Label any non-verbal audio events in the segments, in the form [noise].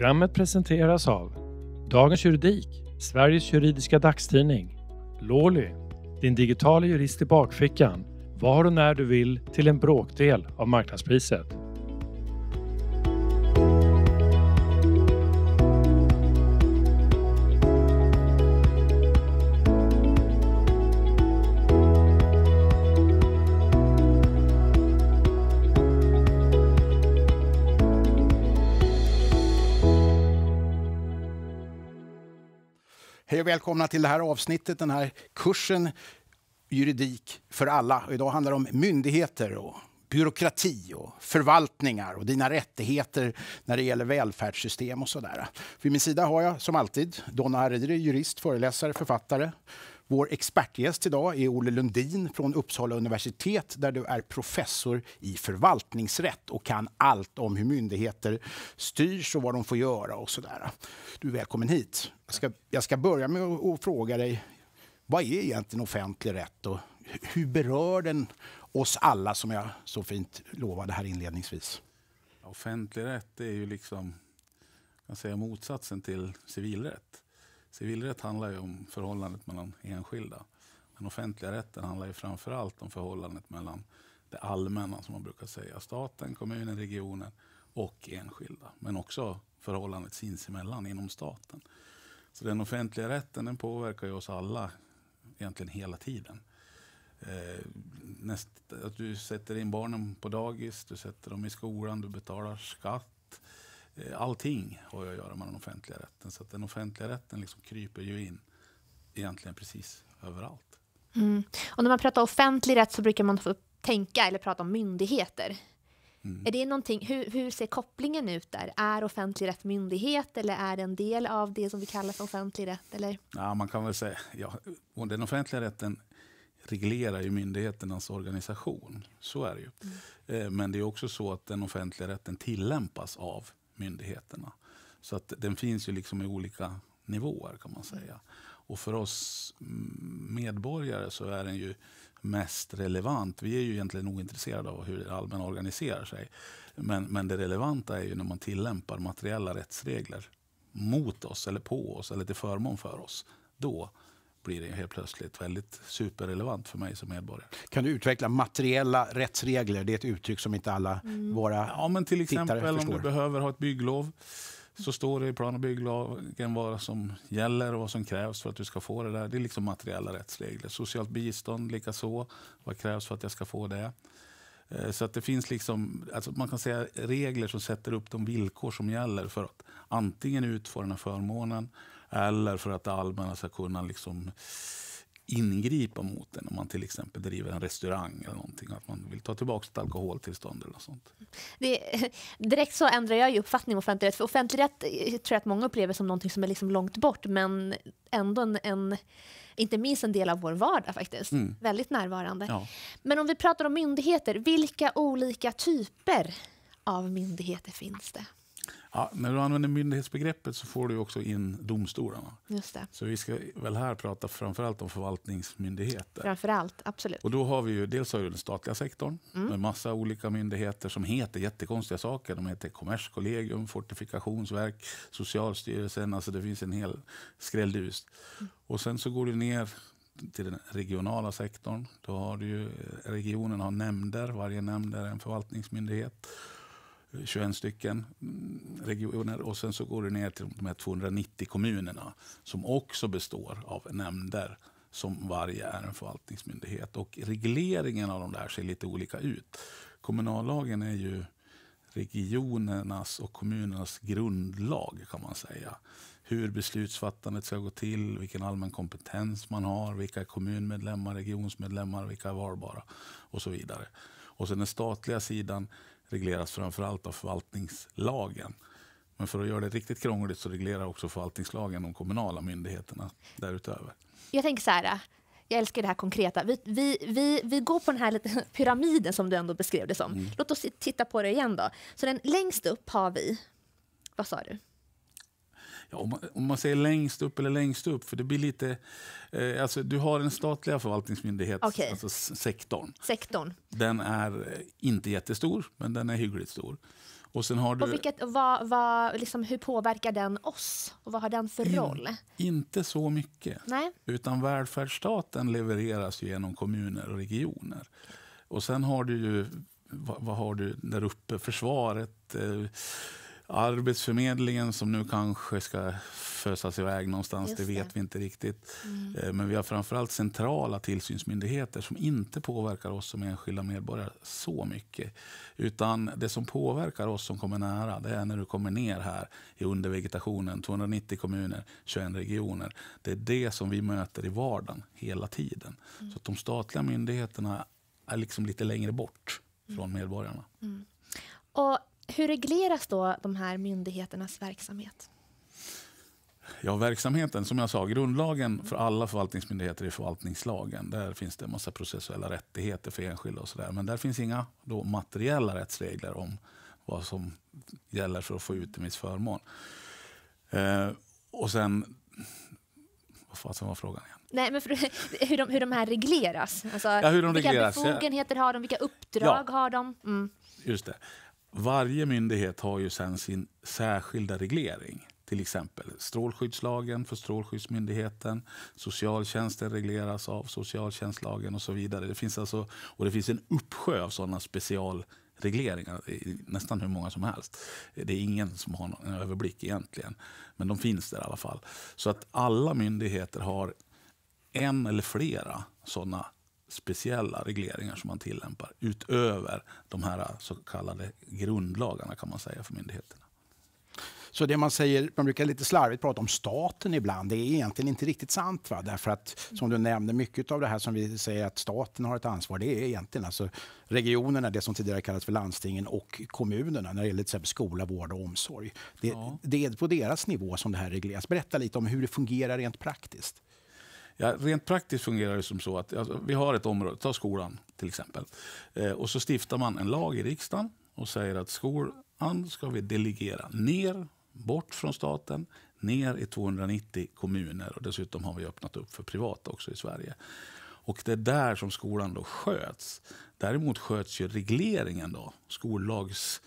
Programmet presenteras av Dagens Juridik, Sveriges juridiska dagstidning, Lawly, din digitala jurist i bakfickan, var och när du vill till en bråkdel av marknadspriset. välkomna till det här avsnittet, den här kursen Juridik för alla. Och idag handlar det om myndigheter och byråkrati och förvaltningar och dina rättigheter när det gäller välfärdssystem och sådär. Vid min sida har jag som alltid Donna Herreri, jurist, föreläsare, författare vår expertgäst idag är Olle Lundin från Uppsala universitet där du är professor i förvaltningsrätt och kan allt om hur myndigheter styrs och vad de får göra och sådär. Du är välkommen hit. Jag ska, jag ska börja med att fråga dig, vad är egentligen offentlig rätt och hur berör den oss alla som jag så fint lovade här inledningsvis? Offentlig rätt är ju liksom kan säga, motsatsen till civilrätt. Civilrätt handlar ju om förhållandet mellan enskilda. Den offentliga rätten handlar ju framför allt om förhållandet mellan det allmänna, som man brukar säga, staten, kommunen, regionen och enskilda. Men också förhållandet sinsemellan inom staten. Så den offentliga rätten den påverkar ju oss alla egentligen hela tiden. Eh, näst, att du sätter in barnen på dagis, du sätter dem i skolan, du betalar skatt. Eh, allting har att göra med den offentliga rätten. Så den offentliga rätten liksom kryper ju in egentligen precis överallt. Mm. Och när man pratar offentlig rätt så brukar man få tänka eller prata om myndigheter. Mm. Är det någonting, hur, hur, ser kopplingen ut där? Är offentlig rätt myndighet eller är det en del av det som vi kallar för offentlig rätt? Eller? Ja, man kan väl säga, ja, den offentliga rätten reglerar ju myndigheternas organisation. Så är det ju. Mm. Eh, men det är också så att den offentliga rätten tillämpas av myndigheterna. Så att den finns ju liksom i olika nivåer kan man säga. Och för oss mm, medborgare så är den ju mest relevant. Vi är ju egentligen ointresserade av hur det allmänna organiserar sig. Men, men det relevanta är ju när man tillämpar materiella rättsregler mot oss eller på oss eller till förmån för oss. Då blir det helt plötsligt väldigt superrelevant för mig som medborgare. Kan du utveckla materiella rättsregler? Det är ett uttryck som inte alla mm. våra Ja, men till exempel om du behöver ha ett bygglov så står det i plan och bygglagen vad som gäller och vad som krävs för att du ska få det där. Det är liksom materiella rättsregler. Socialt bistånd likaså. Vad krävs för att jag ska få det? Eh, så att det finns liksom, alltså man kan säga regler som sätter upp de villkor som gäller för att antingen utfå den här förmånen eller för att det allmänna ska kunna liksom ingripa mot den om man till exempel driver en restaurang eller någonting. Att man vill ta tillbaka ett alkoholtillstånd eller något sånt. Det, [laughs] direkt så ändrar jag ju uppfattning om offentligrätt. För offentligrätt eh, tror jag att många upplever som någonting som är liksom långt bort. Men ändå en, en inte minst en del av vår vardag faktiskt. Mm. Väldigt närvarande. Ja. Men om vi pratar om myndigheter, vilka olika typer av myndigheter finns det? Ja, när du använder myndighetsbegreppet så får du också in domstolarna. Just det. Så vi ska väl här prata framförallt om förvaltningsmyndigheter. Framförallt, absolut. Och då har vi ju, dels har vi den statliga sektorn mm. med massa olika myndigheter som heter jättekonstiga saker. De heter Kommerskollegium, Fortifikationsverk, Socialstyrelsen. Alltså det finns en hel skrälldus. Mm. Och sen så går du ner till den regionala sektorn. Då har du ju, regionen har nämnder. Varje nämnd är en förvaltningsmyndighet. 21 stycken mm, regioner och sen så går du ner till de här 290 kommunerna som också består av nämnder som varje är en förvaltningsmyndighet. Och regleringen av de där ser lite olika ut. Kommunallagen är ju regionernas och kommunernas grundlag kan man säga. Hur beslutsfattandet ska gå till, vilken allmän kompetens man har, vilka är kommunmedlemmar, regionsmedlemmar, vilka är valbara och så vidare. Och sen den statliga sidan regleras framförallt av förvaltningslagen. Men för att göra det riktigt krångligt så reglerar också förvaltningslagen de kommunala myndigheterna därutöver. Jag tänker så här, jag älskar det här konkreta. Vi, vi, vi, vi går på den här [laughs] pyramiden som du ändå beskrev det som. Mm. Låt oss titta på det igen då. Så den längst upp har vi, vad sa du? ja, om, man, om, man säger längst upp eller längst upp, för det blir lite... Eh, alltså, du har den statliga förvaltningsmyndigheten, Okay. Alltså sektorn. sektorn. Den är eh, inte jättestor, men den är hyggligt stor. Och sen har du... Och vilket, vad, vad, liksom, hur påverkar den oss? Och vad har den för in, roll? Inte så mycket. Nej. Utan välfärdsstaten levereras genom kommuner och regioner. Och sen har du ju, vad, vad har du där uppe? Försvaret, eh, Arbetsförmedlingen som nu kanske ska fösas iväg någonstans, det. det. vet vi inte riktigt. Mm. Eh, men vi har framförallt centrala tillsynsmyndigheter som inte påverkar oss som enskilda medborgare så mycket. Utan det som påverkar oss som kommer nära, det är när du kommer ner här i undervegetationen, 290 kommuner, 21 regioner. Det är det som vi möter i vardagen hela tiden. Mm. Så att de statliga myndigheterna är liksom lite längre bort mm. från medborgarna. Mm. Och hur regleras då de här myndigheternas verksamhet? Ja, verksamheten, som jag sa, grundlagen för mm. alla förvaltningsmyndigheter är förvaltningslagen. Där finns det en massa processuella rättigheter för enskilda och sådär. Men där finns inga då materiella rättsregler om vad som gäller för att få ut en förmån. Eh, och sen, vad fasen var frågan igen? Nej, men för, [laughs] hur, de, hur de här regleras. Alltså, ja, hur de vilka befogenheter har de? Vilka uppdrag ja, har de? Mm. Just det varje myndighet har ju sen sin särskilda reglering. Till exempel strålskyddslagen för Strålskyddsmyndigheten. Socialtjänsten regleras av socialtjänstlagen och så vidare. Det finns, alltså, och det finns en uppsjö av sådana specialregleringar, nästan hur många som helst. Det är ingen som har en överblick egentligen, men de finns där i alla fall. Så att alla myndigheter har en eller flera sådana speciella regleringar som man tillämpar utöver de här så kallade grundlagarna kan man säga för myndigheterna. Så det man säger, man brukar lite slarvigt prata om staten ibland, det är egentligen inte riktigt sant. Va? Därför att som du nämnde, mycket av det här som vi säger att staten har ett ansvar, det är egentligen alltså regionerna, det som tidigare kallades för landstingen och kommunerna när det gäller till exempel skola, vård och omsorg. Det, ja. det är på deras nivå som det här regleras. Berätta lite om hur det fungerar rent praktiskt. Ja, rent praktiskt fungerar det som så att alltså, vi har ett område, ta skolan till exempel. Eh, och så stiftar man en lag i riksdagen och säger att skolan ska vi delegera ner, bort från staten, ner i 290 kommuner. Och dessutom har vi öppnat upp för privata också i Sverige. Och det är där som skolan då sköts. Däremot sköts ju regleringen, då, skollags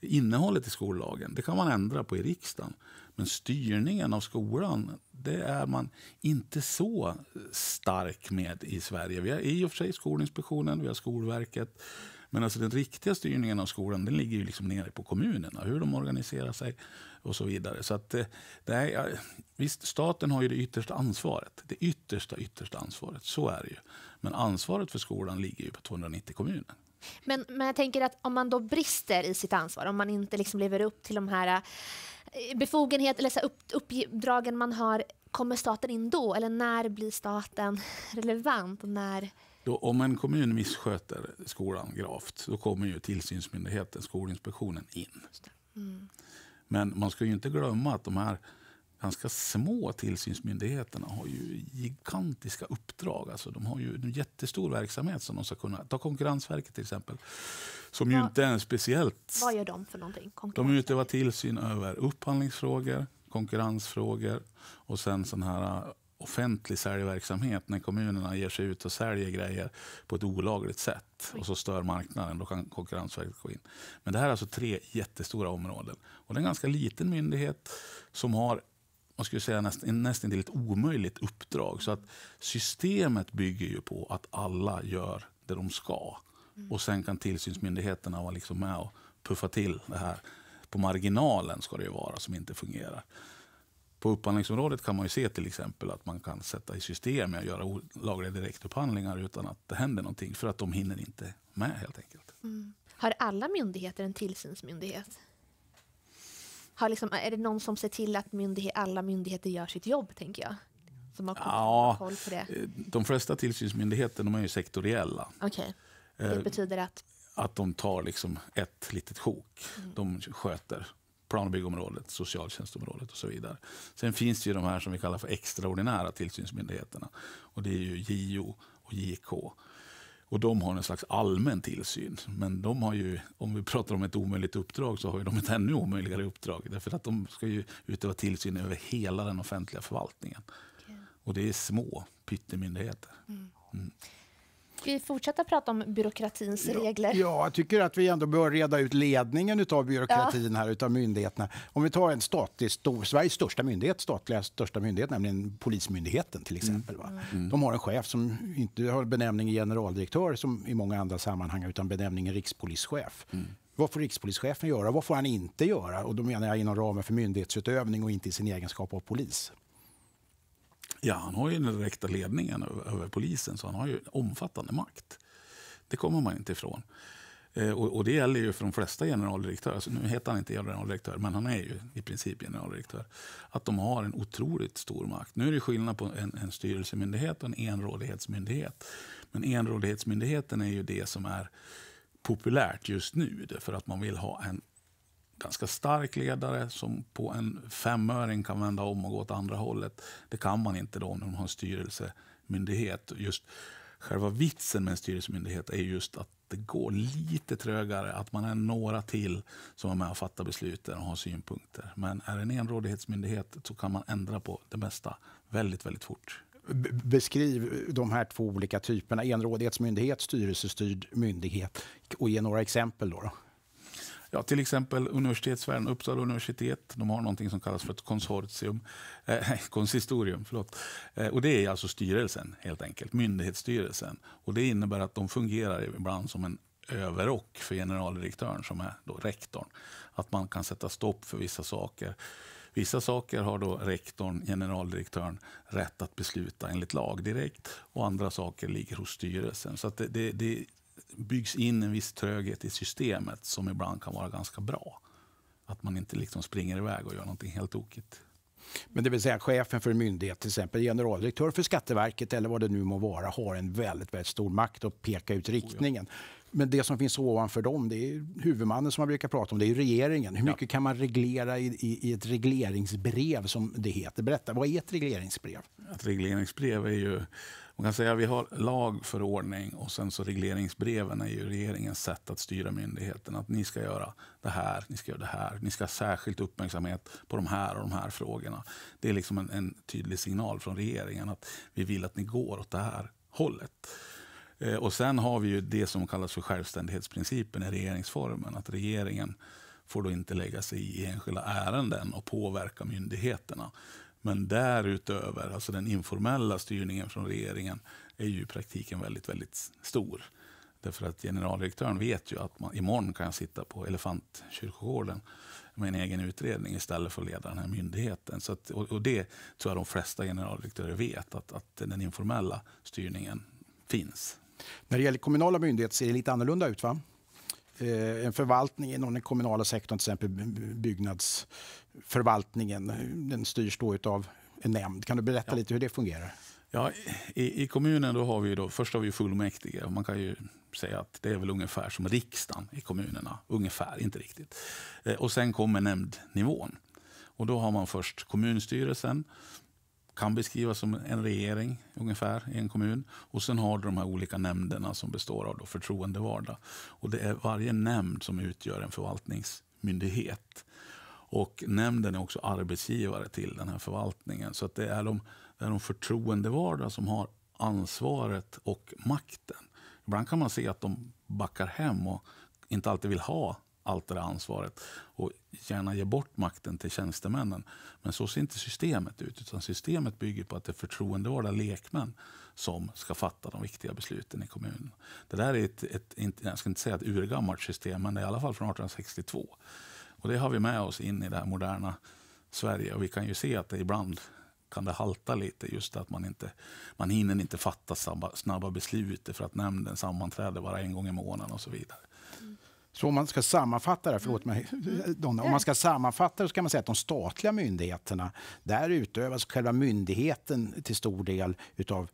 innehållet i skollagen det kan man ändra på i riksdagen. Men styrningen av skolan det är man inte så stark med i Sverige. Vi har i och för sig Skolinspektionen, vi har Skolverket. Men alltså den riktiga styrningen av skolan den ligger ju liksom nere på kommunerna. Hur de organiserar sig och så vidare. Så att, det eh, är, visst, staten har ju det yttersta ansvaret. Det yttersta, yttersta ansvaret. Så är det ju. Men ansvaret för skolan ligger ju på 290 kommuner. Men, men jag tänker att om man då brister i sitt ansvar, om man inte liksom lever upp till de här eh, befogenheter eller så upp, uppdragen man har, kommer staten in då? Eller när blir staten [laughs] relevant? Och när... Då, om en kommun missköter skolan gravt, då kommer ju tillsynsmyndigheten, Skolinspektionen, in. Mm. Men man ska ju inte glömma att de här ganska små tillsynsmyndigheterna har ju gigantiska uppdrag. Alltså de har ju en jättestor verksamhet som de ska kunna... Ta Konkurrensverket till exempel, som ju inte är speciellt... Vad gör de för någonting? De utövar tillsyn över upphandlingsfrågor, konkurrensfrågor och sen sån här äh, offentlig säljverksamhet när kommunerna ger sig ut och säljer grejer på ett olagligt sätt och så stör marknaden, då kan Konkurrensverket gå in. Men det här är alltså tre jättestora områden. Och det är en ganska liten myndighet som har man skulle säga näst, nästan till ett omöjligt uppdrag. Så att systemet bygger ju på att alla gör det de ska. Mm. Och sen kan tillsynsmyndigheterna vara liksom med och puffa till det här. På marginalen ska det ju vara som inte fungerar. På upphandlingsområdet kan man ju se till exempel att man kan sätta i system att göra olagliga direktupphandlingar utan att det händer någonting för att de hinner inte med helt enkelt. Mm. Har alla myndigheter en tillsynsmyndighet? har liksom, är det någon som ser till att myndighet, alla myndigheter gör sitt jobb, tänker jag? Som har koll, ja, koll på det? Eh, de flesta tillsynsmyndigheter de är ju sektoriella. Okej, okay. det eh, betyder att? Att de tar liksom ett litet sjok. Mm. De sköter plan och byggområdet, socialtjänstområdet och så vidare. Sen finns det ju de här som vi kallar för extraordinära tillsynsmyndigheterna. Och det är ju JO och JK. Och de har en slags allmän tillsyn. Men de har ju, om vi pratar om ett omöjligt uppdrag så har de ett ännu omöjligare uppdrag. Därför att de ska ju utöva tillsyn över hela den offentliga förvaltningen. Okay. Och det är små pyttemyndigheter. Mm. Mm. Ska vi fortsätta prata om byråkratins ja, regler? Ja, jag tycker att vi ändå bör reda ut ledningen av byråkratin ja. här, utav myndigheterna. Om vi tar en statlig, stor, Sveriges största myndighet, statliga största myndighet, nämligen Polismyndigheten till exempel. Mm. Mm. De har en chef som inte har benämningen generaldirektör som i många andra sammanhang, utan benämningen rikspolischef. Mm. Vad får rikspolischefen göra? Vad får han inte göra? Och då menar jag inom ramen för myndighetsutövning och inte i sin egenskap av polis. Ja, han har ju den direkta ledningen över, polisen, så han har ju omfattande makt. Det kommer man inte ifrån. Eh, och, och, det gäller ju för de flesta generaldirektörer. Alltså, nu heter han inte generaldirektör, men han är ju i princip generaldirektör. Att de har en otroligt stor makt. Nu är det skillnad på en, en styrelsemyndighet och en enrådighetsmyndighet. Men enrådighetsmyndigheten är ju det som är populärt just nu. För att man vill ha en ganska stark ledare som på en femöring kan vända om och gå åt andra hållet. Det kan man inte då när man har en styrelsemyndighet. Just själva vitsen med en styrelsemyndighet är just att det går lite trögare, att man är några till som är med och fattar besluten och har synpunkter. Men är det en enrådighetsmyndighet så kan man ändra på det mesta väldigt, väldigt fort. Beskriv de här två olika typerna, enrådighetsmyndighet, styrelsestyrd myndighet och ge några exempel. då. då. Ja, till exempel universitetsvärlden, Uppsala universitet, de har något som kallas för ett konsortium, eh, konsistorium. Förlåt. Eh, och det är alltså styrelsen, helt enkelt, myndighetsstyrelsen. Och det innebär att de fungerar ibland som en överrock för generaldirektören, som är då rektorn. Att man kan sätta stopp för vissa saker. Vissa saker har då rektorn, generaldirektören, rätt att besluta enligt lag direkt och andra saker ligger hos styrelsen. Så det, det, det, byggs in en viss tröghet i systemet som ibland kan vara ganska bra. Att man inte liksom springer iväg och gör någonting helt tokigt. Men det vill säga chefen för en myndighet, till exempel generaldirektör för Skatteverket eller vad det nu må vara, har en väldigt, väldigt stor makt att peka ut riktningen. Oh, ja. Men det som finns ovanför dem, det är huvudmannen som man brukar prata om, det är regeringen. Hur mycket ja. kan man reglera i, i, i, ett regleringsbrev som det heter? Berätta, vad är ett regleringsbrev? Ett regleringsbrev är ju man kan säga att vi har lag, förordning och sen så regleringsbreven är ju regeringens sätt att styra myndigheten. Att ni ska göra det här, ni ska göra det här. Ni ska ha särskilt uppmärksamhet på de här och de här frågorna. Det är liksom en, en tydlig signal från regeringen att vi vill att ni går åt det här hållet. Eh, och sen har vi ju det som kallas för självständighetsprincipen i regeringsformen. Att regeringen får då inte lägga sig i enskilda ärenden och påverka myndigheterna. Men därutöver, alltså den informella styrningen från regeringen, är ju i praktiken väldigt, väldigt stor. Därför att generaldirektören vet ju att man, imorgon kan jag sitta på Elefantkyrkogården med en egen utredning istället för att leda den här myndigheten. Så att, och, det tror jag de flesta generaldirektörer vet, att, att den informella styrningen finns. När det gäller kommunala myndigheter ser det lite annorlunda ut, va? Eh, en förvaltning inom den kommunala sektorn, till exempel byggnadsförvaltningen, den styrs då av en nämnd. Kan du berätta ja. lite hur det fungerar? Ja, i, I kommunen då har vi då, först har vi fullmäktige. Och man kan ju säga att det är väl ungefär som riksdagen i kommunerna. Ungefär, inte riktigt. Eh, och Sen kommer nämndnivån. Och då har man först kommunstyrelsen kan beskrivas som en regering ungefär i en kommun. Och sen har du de här olika nämnderna som består av då förtroendevalda. Och det är varje nämnd som utgör en förvaltningsmyndighet. Och nämnden är också arbetsgivare till den här förvaltningen. Så det, är de, det är de förtroendevalda som har ansvaret och makten. Ibland kan man se att de backar hem och inte alltid vill ha allt det där ansvaret och gärna ge bort makten till tjänstemännen. Men så ser inte systemet ut. utan Systemet bygger på att det är förtroendevalda lekmän som ska fatta de viktiga besluten i kommunen. Det där är ett, ett jag ska inte säga ett urgammalt system, men det är i alla fall från 1862. Och Det har vi med oss in i det här moderna Sverige. Och Vi kan ju se att det ibland kan det halta lite. Just att man inte man hinner inte fatta snabba, snabba beslut för att nämnden sammanträder bara en gång i månaden och så vidare. Så om man ska sammanfatta det, förlåt mm. mig, mm. Donna, om man ska sammanfatta det så kan man säga att de statliga myndigheterna, där utövas själva myndigheten till stor del utav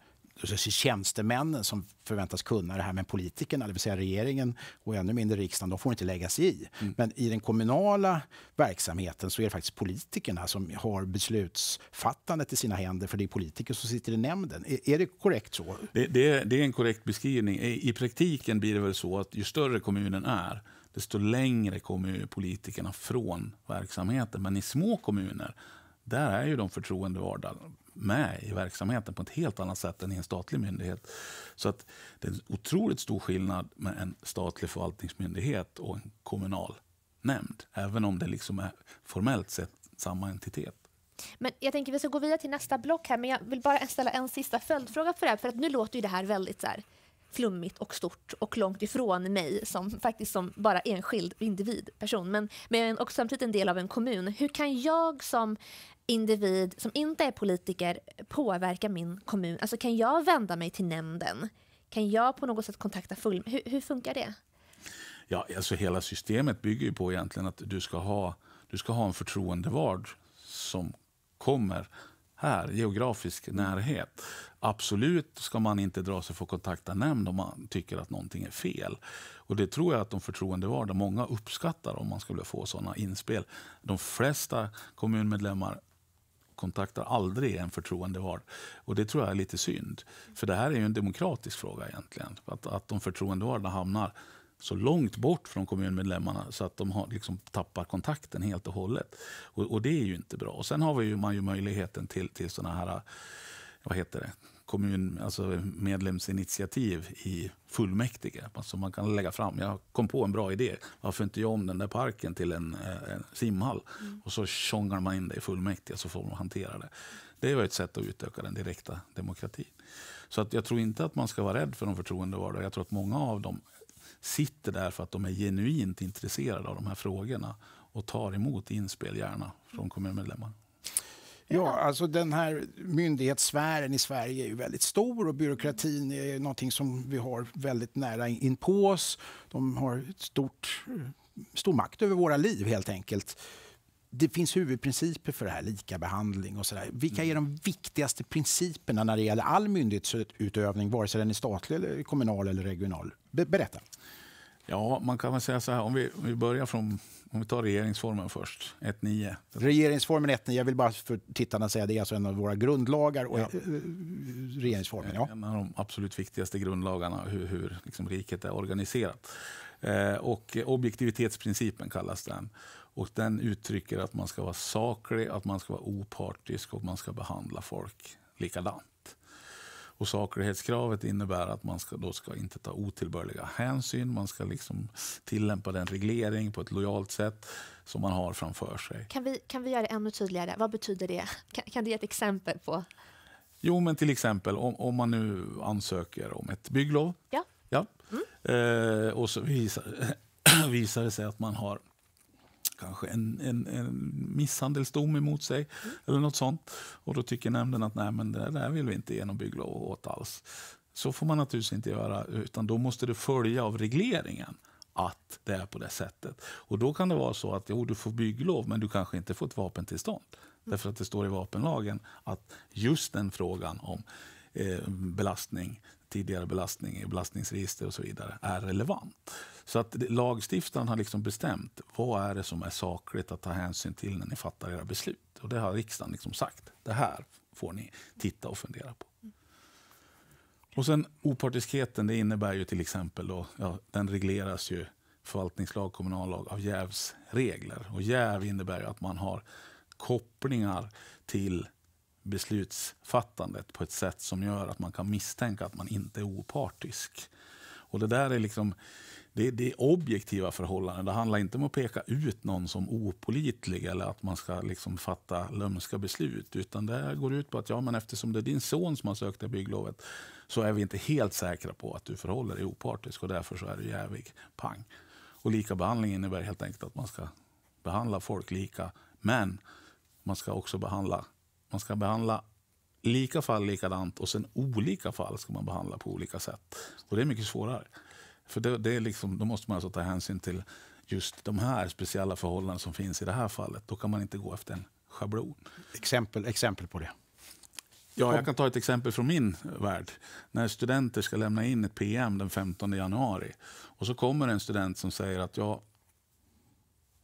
tjänstemännen som förväntas kunna det här, men politikerna, det vill säga regeringen och ännu mindre riksdagen, de får inte lägga sig i. Mm. Men i den kommunala verksamheten så är det faktiskt politikerna som har beslutsfattandet i sina händer, för det är politiker som sitter i nämnden. Är, är det korrekt så? Det, det, är, det är en korrekt beskrivning. I, I praktiken blir det väl så att ju större kommunen är, desto längre kommer politikerna från verksamheten. Men i små kommuner där är ju de förtroendevalda med i verksamheten på ett helt annat sätt än i en statlig myndighet. Så att det är en otroligt stor skillnad med en statlig förvaltningsmyndighet och en kommunal nämnd, även om det liksom är formellt sett samma entitet. Men jag tänker vi ska gå vidare till nästa block här, men jag vill bara ställa en sista följdfråga för det här, för att nu låter ju det här väldigt så här flummigt och stort och långt ifrån mig som faktiskt som bara enskild individ, person, men, men också samtidigt en del av en kommun. Hur kan jag som individ som inte är politiker påverka min kommun? Alltså kan jag vända mig till nämnden? Kan jag på något sätt kontakta fullmäktige? Hur, hur funkar det? Ja, alltså hela systemet bygger ju på egentligen att du ska ha, du ska ha en förtroendevard som kommer här, geografisk närhet absolut ska man inte dra sig för att kontakta nämnd om man tycker att någonting är fel. Och Det tror jag att de förtroendevalda, många uppskattar om man skulle få sådana inspel. De flesta kommunmedlemmar kontaktar aldrig en förtroendevald. Och det tror jag är lite synd. För det här är ju en demokratisk fråga egentligen. Att, att de förtroendevalda hamnar så långt bort från kommunmedlemmarna så att de har, liksom, tappar kontakten helt och hållet. Och, och det är ju inte bra. Och sen har vi ju, man ju möjligheten till, till sådana här, vad heter det, kommun, alltså medlemsinitiativ i fullmäktige som alltså man kan lägga fram. Jag kom på en bra idé. Varför inte göra om den där parken till en, eh, en simhall? Mm. Och så tjongar man in det i fullmäktige så får man hantera det. Det var ett sätt att utöka den direkta demokratin. Så att jag tror inte att man ska vara rädd för de förtroendevalda. Jag tror att många av dem sitter där för att de är genuint intresserade av de här frågorna och tar emot inspel gärna från mm. kommunmedlemmar. Ja, alltså den här myndighetssfären i Sverige är ju väldigt stor och byråkratin är någonting som vi har väldigt nära in på oss. De har stort, stor makt över våra liv helt enkelt. Det finns huvudprinciper för det här, likabehandling och sådär. Vilka är mm. de viktigaste principerna när det gäller all myndighetsutövning, vare sig den är statlig, eller kommunal eller regional? Berätta. Ja, man kan väl säga så här, om vi, om vi börjar från om vi tar regeringsformen först, 1.9. Regeringsformen 1.9, jag vill bara för tittarna säga det är alltså en av våra grundlagar. Och ja. Eh, regeringsformen, ja. En av de absolut viktigaste grundlagarna, hur, hur liksom riket är organiserat. Eh, och objektivitetsprincipen kallas den. Och den uttrycker att man ska vara saklig, att man ska vara opartisk och man ska behandla folk likadant. Och saklighetskravet innebär att man ska, då ska inte ta otillbörliga hänsyn. Man ska liksom tillämpa den reglering på ett lojalt sätt som man har framför sig. Kan vi, kan vi göra det ännu tydligare? Vad betyder det? Kan, kan du ge ett exempel på? Jo, men till exempel om, om man nu ansöker om ett bygglov. Ja. ja. Mm. Eh, och så visar, [clears throat] visar det sig att man har kanske en, en, en misshandelsdom emot sig mm. eller något sånt. Och då tycker nämnden att nej, men det där vill vi inte ge någon bygglov åt alls. Så får man naturligtvis inte göra, utan då måste det följa av regleringen att det är på det sättet. Och då kan det vara så att jo, du får bygglov, men du kanske inte får ett vapentillstånd. Mm. Därför att det står i vapenlagen att just den frågan om eh, belastning, tidigare belastning, belastningsregister och så vidare är relevant. Så att lagstiftaren har liksom bestämt vad är det som är sakligt att ta hänsyn till när ni fattar era beslut. Och det har riksdagen liksom sagt. Det här får ni titta och fundera på. Och sen opartiskheten, det innebär ju till exempel då, ja, den regleras ju förvaltningslag, kommunallag av jävsregler. Och jäv innebär ju att man har kopplingar till beslutsfattandet på ett sätt som gör att man kan misstänka att man inte är opartisk. Och det där är liksom det, det, är objektiva förhållanden. Det handlar inte om att peka ut någon som opolitlig eller att man ska liksom fatta lömska beslut. Utan det går ut på att ja, men eftersom det är din son som har sökt det bygglovet så är vi inte helt säkra på att du förhåller dig opartisk och därför så är du jävig. Pang. Och lika behandling innebär helt enkelt att man ska behandla folk lika. Men man ska också behandla, man ska behandla lika fall likadant och sen olika fall ska man behandla på olika sätt. Och det är mycket svårare. För det, det, är liksom, då måste man alltså ta hänsyn till just de här speciella förhållanden som finns i det här fallet. Då kan man inte gå efter en schablon. Exempel, exempel på det? Ja, jag kan ta ett exempel från min värld. När studenter ska lämna in ett PM den 15 januari och så kommer en student som säger att jag,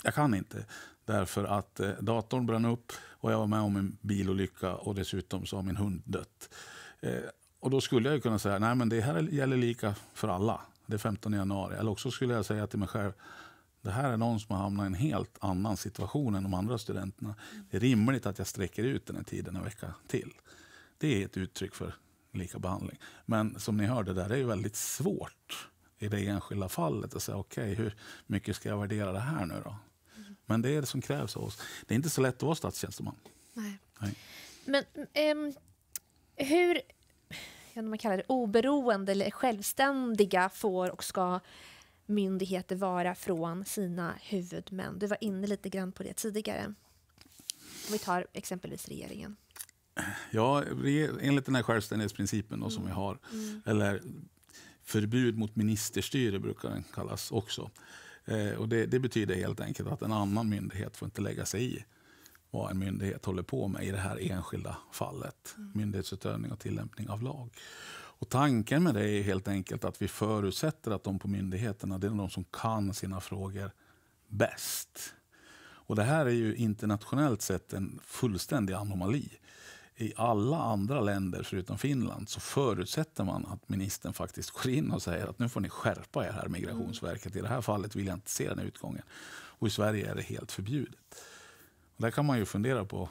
jag kan inte därför att eh, datorn brann upp och jag var med om en bilolycka och dessutom så har min hund dött. Eh, och då skulle jag kunna säga nej men det här gäller lika för alla. Det är 15 januari. Eller också skulle jag säga till mig själv det här är någon som har hamnat i en helt annan situation än de andra studenterna. Det är rimligt att jag sträcker ut den här tiden en vecka till. Det är ett uttryck för lika behandling. Men som ni hörde, det är väldigt svårt i det enskilda fallet att säga okej, okay, hur mycket ska jag värdera det här nu då? Mm. Men det är det som krävs av oss. Det är inte så lätt att vara statstjänsteman. Nej. Nej. Men um, hur kan man kalla det, oberoende eller självständiga får och ska myndigheter vara från sina huvudmän. Du var inne lite grann på det tidigare. Om vi tar exempelvis regeringen. Ja, enligt den här självständighetsprincipen då, som mm. vi har, mm. eller förbud mot ministerstyre brukar den kallas också. Eh, och det, det, betyder helt enkelt att en annan myndighet får inte lägga sig i vad en myndighet håller på med i det här enskilda fallet. Mm. Myndighetsutövning och tillämpning av lag. Och tanken med det är helt enkelt att vi förutsätter att de på myndigheterna det är de som kan sina frågor bäst. Och Det här är ju internationellt sett en fullständig anomali. I alla andra länder förutom Finland så förutsätter man att ministern faktiskt går in och säger att nu får ni skärpa er här Migrationsverket. I det här fallet vill jag inte se den utgången. Och I Sverige är det helt förbjudet. Där kan man ju fundera på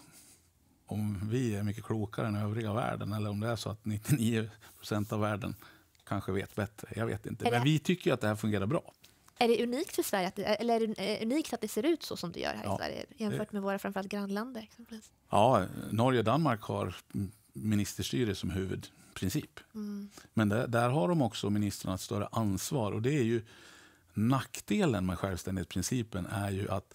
om vi är mycket klokare än övriga världen eller om det är så att 99 procent av världen kanske vet bättre. Jag vet inte. Men vi tycker att det här fungerar bra. Är det unikt för Sverige, att, eller är det eh, unikt att det ser ut så som det gör här ja, i Sverige jämfört med våra framförallt grannländer? Exempelvis? Ja, Norge och Danmark har ministerstyre som huvudprincip. Mm. Men där, där, har de också ministrarna ett större ansvar och det är ju nackdelen med självständighetsprincipen är ju att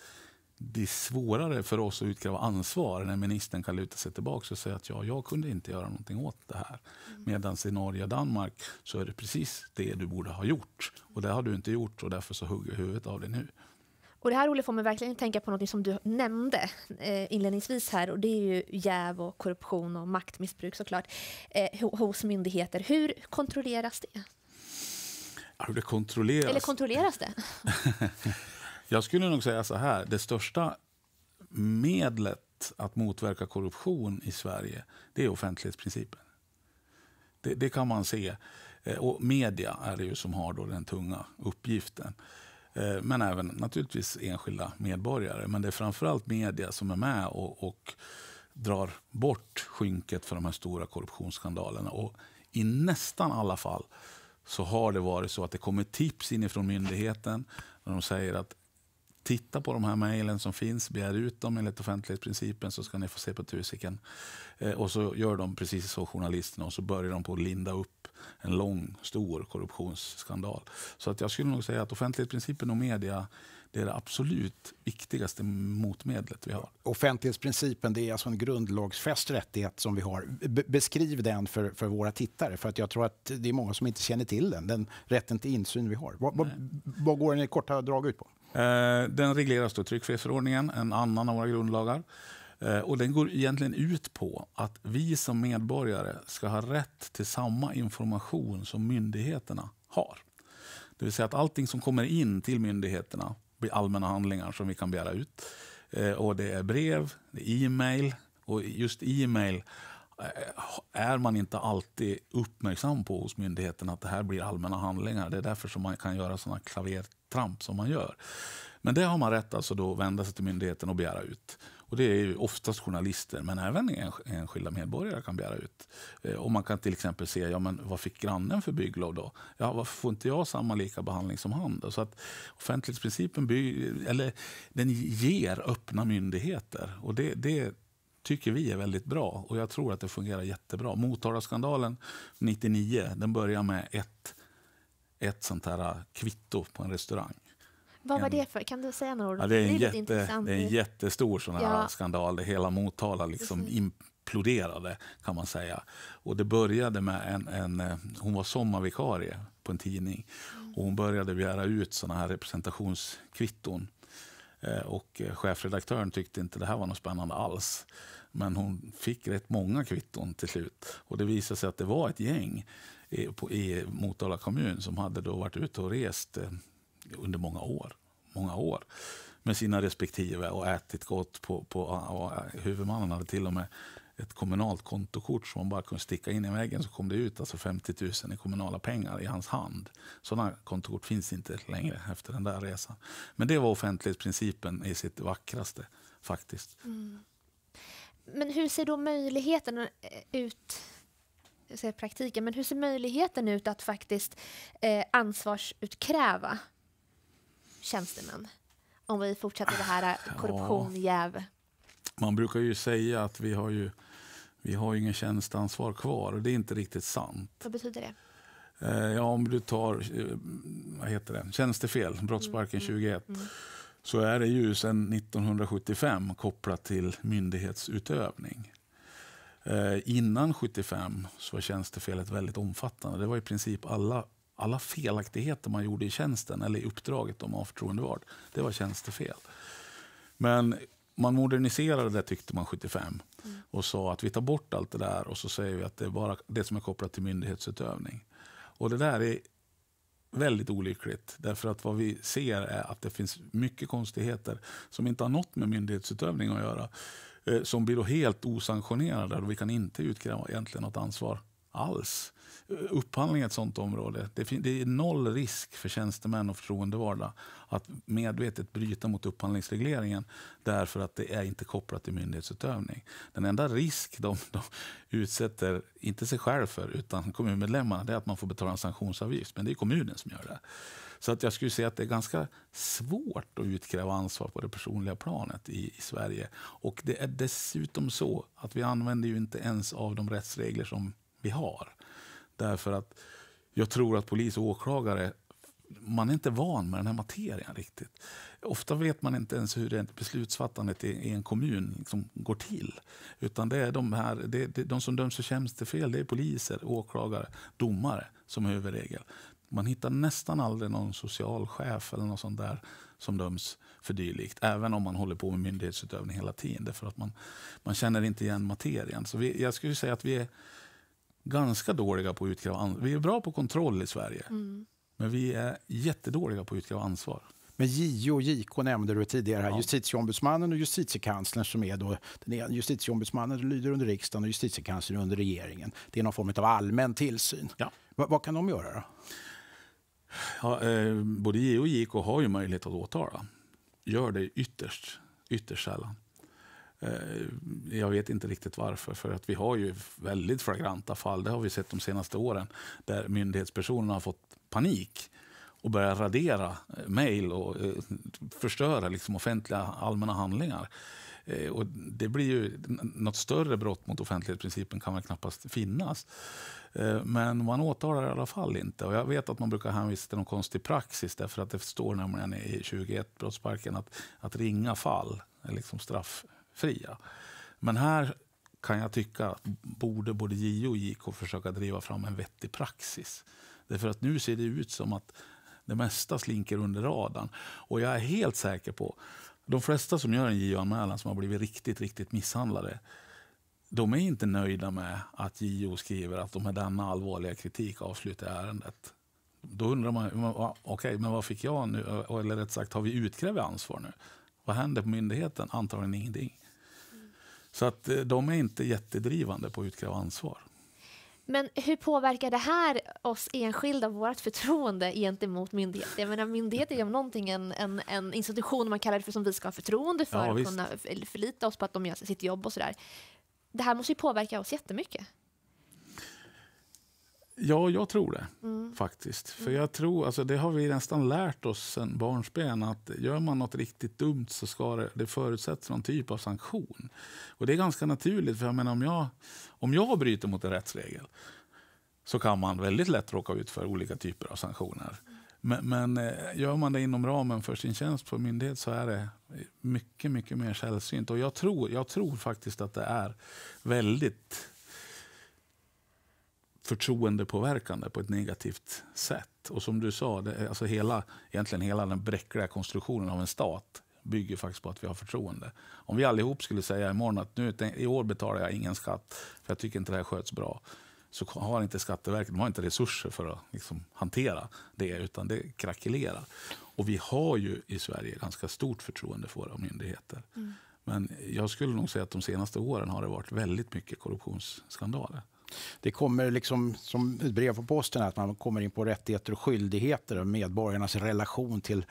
det är svårare för oss att utkräva ansvar när ministern kan luta sig tillbaka och säga att ja, jag kunde inte göra någonting åt det här. Mm. Medan i Norge och Danmark så är det precis det du borde ha gjort. Och det har du inte gjort och därför så hugger huvudet av dig nu. Och det här Olle får mig verkligen tänka på något som du nämnde eh, inledningsvis här och det är ju jäv och korruption och maktmissbruk såklart eh, hos myndigheter. Hur kontrolleras det? Hur det kontrolleras? Eller kontrolleras det? [laughs] [laughs] Jag skulle nog säga så här, det största medlet att motverka korruption i Sverige, det är offentlighetsprincipen. Det, det kan man se. Eh, och media är det ju som har då den tunga uppgiften. Eh, men även naturligtvis enskilda medborgare. Men det är framförallt media som är med och, och drar bort skynket för de här stora korruptionsskandalerna. Och I nästan alla fall så har det varit så att det kommer tips inifrån myndigheten. Där de säger att titta på de här mejlen som finns, begär ut dem enligt offentlighetsprincipen så ska ni få se på tusiken. Eh, och så gör de precis så, journalisterna, och så börjar de på att linda upp en lång, stor korruptionsskandal. Så att jag skulle nog säga att offentlighetsprincipen och media det är det absolut viktigaste motmedlet vi har. Offentlighetsprincipen det är alltså en grundlagsfäst rättighet som vi har. B beskriv den för, för våra tittare, för att jag tror att det är många som inte känner till den, den rätten till insyn vi har. Vad, vad, vad går den i korta drag ut på? Eh, den regleras av tryckfrihetsförordningen, en annan av våra grundlagar. Eh, och den går egentligen ut på att vi som medborgare ska ha rätt till samma information som myndigheterna har. Det vill säga att allting som kommer in till myndigheterna blir allmänna handlingar som vi kan begära ut. Eh, och Det är brev, det är e-mail och just e-mail är man inte alltid uppmärksam på hos myndigheterna att det här blir allmänna handlingar. Det är därför som man kan göra såna klaver tramp som man gör. Men det har man rätt alltså att vända sig till myndigheten och begära ut. Och det är oftast journalister, men även enskilda medborgare kan begära ut. Eh, och man kan till exempel se, ja men vad fick grannen för bygglov då? Ja, varför får inte jag samma lika behandling som han? Då? Så att offentlighetsprincipen by, eller, den ger öppna myndigheter. Och det, det tycker vi är väldigt bra. Och jag tror att det fungerar jättebra. Motala-skandalen 99, den börjar med ett ett sånt här äh, kvitto på en restaurang. Vad var det för? Kan du säga några ord? Ja, det, är en det, är jätte, det är en jättestor sån här ja. skandal. Det hela Motala liksom imploderade kan man säga. Och det började med en, en äh, hon var sommarvikarie på en tidning. Mm. Och hon började begära ut såna här representationskvitton. Äh, och chefredaktören tyckte inte det här var något spännande alls. Men hon fick rätt många kvitton till slut. Och det visade sig att det var ett gäng i, på, i Motala kommun som hade då varit ute och rest eh, under många år, många år med sina respektive och ätit gott. På, på, och huvudmannen hade till och med ett kommunalt kontokort som man bara kunde sticka in i väggen så kom det ut alltså 50 000 i kommunala pengar i hans hand. Sådana kontokort finns inte längre efter den där resan. Men det var offentlighetsprincipen i sitt vackraste faktiskt. Mm. Men hur ser då möjligheterna ut säga praktiken, men hur ser möjligheten ut att faktiskt eh, ansvarsutkräva tjänstemän? Om vi fortsätter det här eh, ah, korruption, jäv. Man brukar ju säga att vi har ju, vi har ju ingen tjänstansvar kvar och det är inte riktigt sant. Vad betyder det? Eh, ja, om du tar eh, vad heter det? tjänstefel, brottsbalken mm. 21, mm, mm. så är det ju sedan 1975 kopplat till myndighetsutövning. Eh, innan 75 så var tjänstefelet väldigt omfattande. Det var i princip alla, alla felaktigheter man gjorde i tjänsten eller i uppdraget om avförtroendevard. Det var tjänstefel. Men man moderniserade det tyckte man 75 mm. och sa att vi tar bort allt det där och så säger vi att det är bara det som är kopplat till myndighetsutövning. Och det där är väldigt olyckligt. Därför att vad vi ser är att det finns mycket konstigheter som inte har något med myndighetsutövning att göra. Eh, som blir då helt osanktionerade och vi kan inte utkräva egentligen något ansvar alls. Eh, upphandling är ett sådant område. Det är noll risk för tjänstemän och förtroendevalda att medvetet bryta mot upphandlingsregleringen därför att det är inte kopplat till myndighetsutövning. Den enda risk de, de utsätter, inte sig själv för, utan kommunmedlemmarna, det är att man får betala en sanktionsavgift. Men det är kommunen som gör det. Så att jag skulle säga att det är ganska svårt att utkräva ansvar på det personliga planet i, i Sverige. Och det är dessutom så att vi använder ju inte ens av de rättsregler som vi har. Därför att jag tror att polis och åklagare man är inte van med den här materien riktigt. Ofta vet man inte ens hur det beslutsfattandet i en kommun liksom går till. Utan det är de, här, det, det, de som döms för tjänstefel, det är poliser, åklagare, domare som huvudregel. Man hittar nästan aldrig någon socialchef eller något sånt där som döms för dylikt. Även om man håller på med myndighetsutövning hela tiden. Därför att man, man känner inte igen materien. Så vi, jag skulle säga att vi är ganska dåliga på att utkräva ansvar. Vi är bra på kontroll i Sverige. Mm. Men vi är jättedåliga på att utkräva ansvar. Men JO och JK nämnde du tidigare. här. Ja. Justitieombudsmannen och justitiekanslern som är då, den justitieombudsmannen lyder under riksdagen och justitiekanslern under regeringen. Det är någon form av allmän tillsyn. Ja. vad kan de göra? då? Ja, eh, både JO och JK har ju möjlighet att åtala. Gör det ytterst, ytterst sällan. Eh, jag vet inte riktigt varför, för att vi har ju väldigt flagranta fall, det har vi sett de senaste åren, där myndighetspersonerna har fått panik och börjar radera eh, mejl och eh, förstöra liksom offentliga allmänna handlingar. Eh, och det blir ju, något större brott mot offentlighetsprincipen kan väl knappast finnas. Eh, men man åtalar i alla fall inte. Och jag vet att man brukar hänvisa till någon konstig praxis därför att det står nämligen i 21 brottsbalken att, att ringa fall är liksom strafffria. Men här kan jag tycka borde både JO och JK försöka driva fram en vettig praxis. Därför att nu ser det ut som att det mesta slinker under radarn. Och jag är helt säker på de flesta som gör en JO-anmälan som har blivit riktigt, riktigt misshandlade de är inte nöjda med att JO skriver att de med denna allvarliga kritik avslutar ärendet. Då undrar man, okej, okay, men vad fick jag nu? Eller rätt sagt, har vi utkrävt ansvar nu? Vad händer på myndigheten? Antagligen ingenting. Mm. Så att eh, de är inte jättedrivande på att utkräva ansvar. Men hur påverkar det här oss enskilda, vårt förtroende gentemot myndigheter? Jag menar, myndigheter är ju om någonting en, en, en, institution man kallar det för som vi ska ha förtroende för ja, och kunna förlita oss på att de gör sitt jobb och sådär. Det här måste ju påverka oss jättemycket. Ja, jag tror det mm. faktiskt. För mm. jag tror, alltså det har vi nästan lärt oss sen barnsben, att gör man nåt riktigt dumt så ska det, det förutsätts någon typ av sanktion. Och det är ganska naturligt, för jag menar om jag, om jag bryter mot en rättsregel så kan man väldigt lätt råka ut för olika typer av sanktioner. Mm. Men, men eh, gör man det inom ramen för sin tjänst på myndighet så är det mycket, mycket mer sällsynt. Och jag tror, jag tror faktiskt att det är väldigt förtroendepåverkande på ett negativt sätt. Och som du sa, det, alltså hela, egentligen hela den bräckliga konstruktionen av en stat bygger faktiskt på att vi har förtroende. Om vi allihop skulle säga imorgon att nu, i år betalar jag ingen skatt för jag tycker inte det här sköts bra så har inte Skatteverket de har inte resurser för att liksom hantera det, utan det krackelerar. Och vi har ju i Sverige ganska stort förtroende för våra myndigheter. Mm. Men jag skulle nog säga att de senaste åren har det varit väldigt mycket korruptionsskandaler det kommer liksom som ett brev på posten att man kommer in på rättigheter och skyldigheter och medborgarnas relation till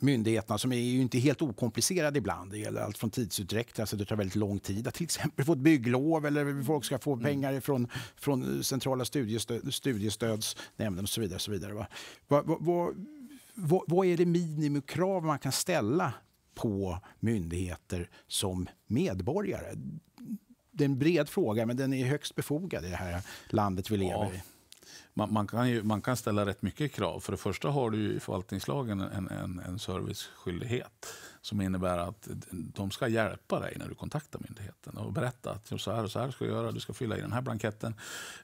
myndigheterna som är ju inte helt okomplicerade ibland. Det gäller allt från tidsutdräkt, alltså det tar väldigt lång tid att till exempel få ett bygglov eller folk ska få mm. pengar från, från centrala studiestöd, studiestödsnämnden och så vidare. så vidare va? Vad, vad, vad, vad är det minimikrav man kan ställa på myndigheter som medborgare? det är en bred fråga, men den är högst befogad i det här landet vi lever ja. i. Man, man, kan ju, man kan ställa rätt mycket krav. För det första har du i förvaltningslagen en, en, en serviceskyldighet som innebär att de ska hjälpa dig när du kontaktar myndigheten och berätta att så här och så här ska du göra, du ska fylla i den här blanketten.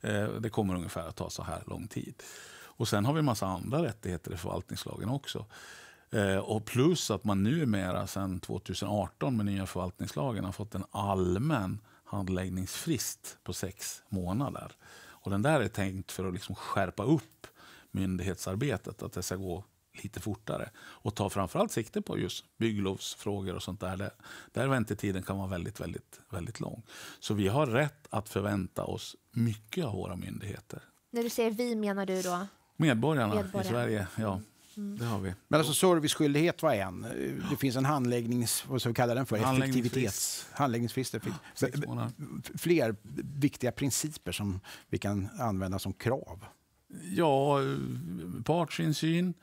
Eh, det kommer ungefär att ta så här lång tid. Och Sen har vi en massa andra rättigheter i förvaltningslagen också. Eh, och plus att man numera sedan 2018 med nya förvaltningslagen har fått en allmän handläggningsfrist på sex månader. Och den där är tänkt för att liksom skärpa upp myndighetsarbetet, att det ska gå lite fortare. Och ta framförallt sikte på just bygglovsfrågor och sånt där, där, där väntetiden kan vara väldigt, väldigt, väldigt lång. Så vi har rätt att förvänta oss mycket av våra myndigheter. När du säger vi menar du då? Medborgarna, Medborgarna. i Sverige, ja. Mm. Det har vi. Men alltså serviceskyldighet var en. Det finns en handläggnings... Vad ska vi kalla den för? Effektivitets... Handläggningsfrist. Fler viktiga principer som vi kan använda som krav. Ja, partsinsyn.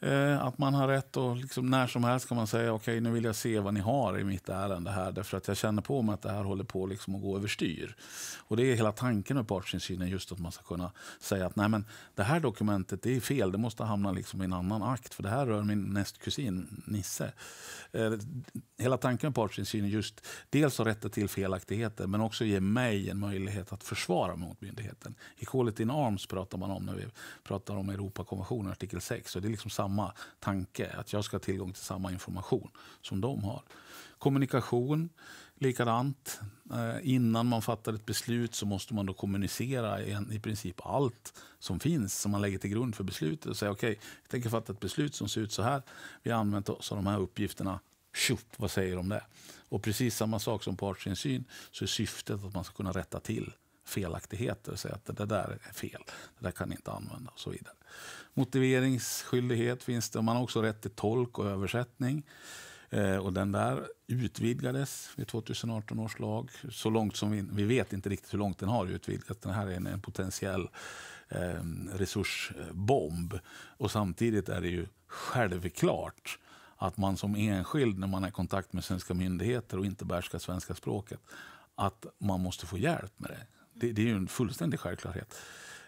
Eh, att man har rätt att liksom när som helst kan man säga okej okay, nu vill jag se vad ni har i mitt ärende här därför att jag känner på mig att det här håller på liksom att gå överstyr. Och det är hela tanken med partsinsynen just att man ska kunna säga att nej men det här dokumentet det är fel, det måste hamna liksom i en annan akt för det här rör min nästkusin Nisse. Eh, hela tanken med partsinsynen just dels att rätta till felaktigheter men också ge mig en möjlighet att försvara mot myndigheten. I Equality in arms pratar man om när vi pratar om Europakonventionen artikel 6 och det är liksom samma samma tanke, att jag ska ha tillgång till samma information som de har. Kommunikation, likadant. Eh, innan man fattar ett beslut så måste man då kommunicera i, princip allt som finns, som man lägger till grund för beslutet. Och säga okej, okay, jag tänker fatta ett beslut som ser ut så här. Vi har använt oss av de här uppgifterna. Tjup, vad säger de om det? Och precis samma sak som partsinsyn så är syftet att man ska kunna rätta till felaktigheter och säga att det där är fel, det där kan inte använda. och så vidare. Motiveringsskyldighet finns det. Man har också rätt till tolk och översättning. Eh, och den där utvidgades vid 2018 års lag. Så långt som vi, vi vet inte riktigt hur långt den har utvidgats. Den här är en, en potentiell eh, resursbomb. Och samtidigt är det ju självklart att man som enskild, när man är i kontakt med svenska myndigheter och inte bärska svenska språket, att man måste få hjälp med det. Det, det är ju en fullständig självklarhet.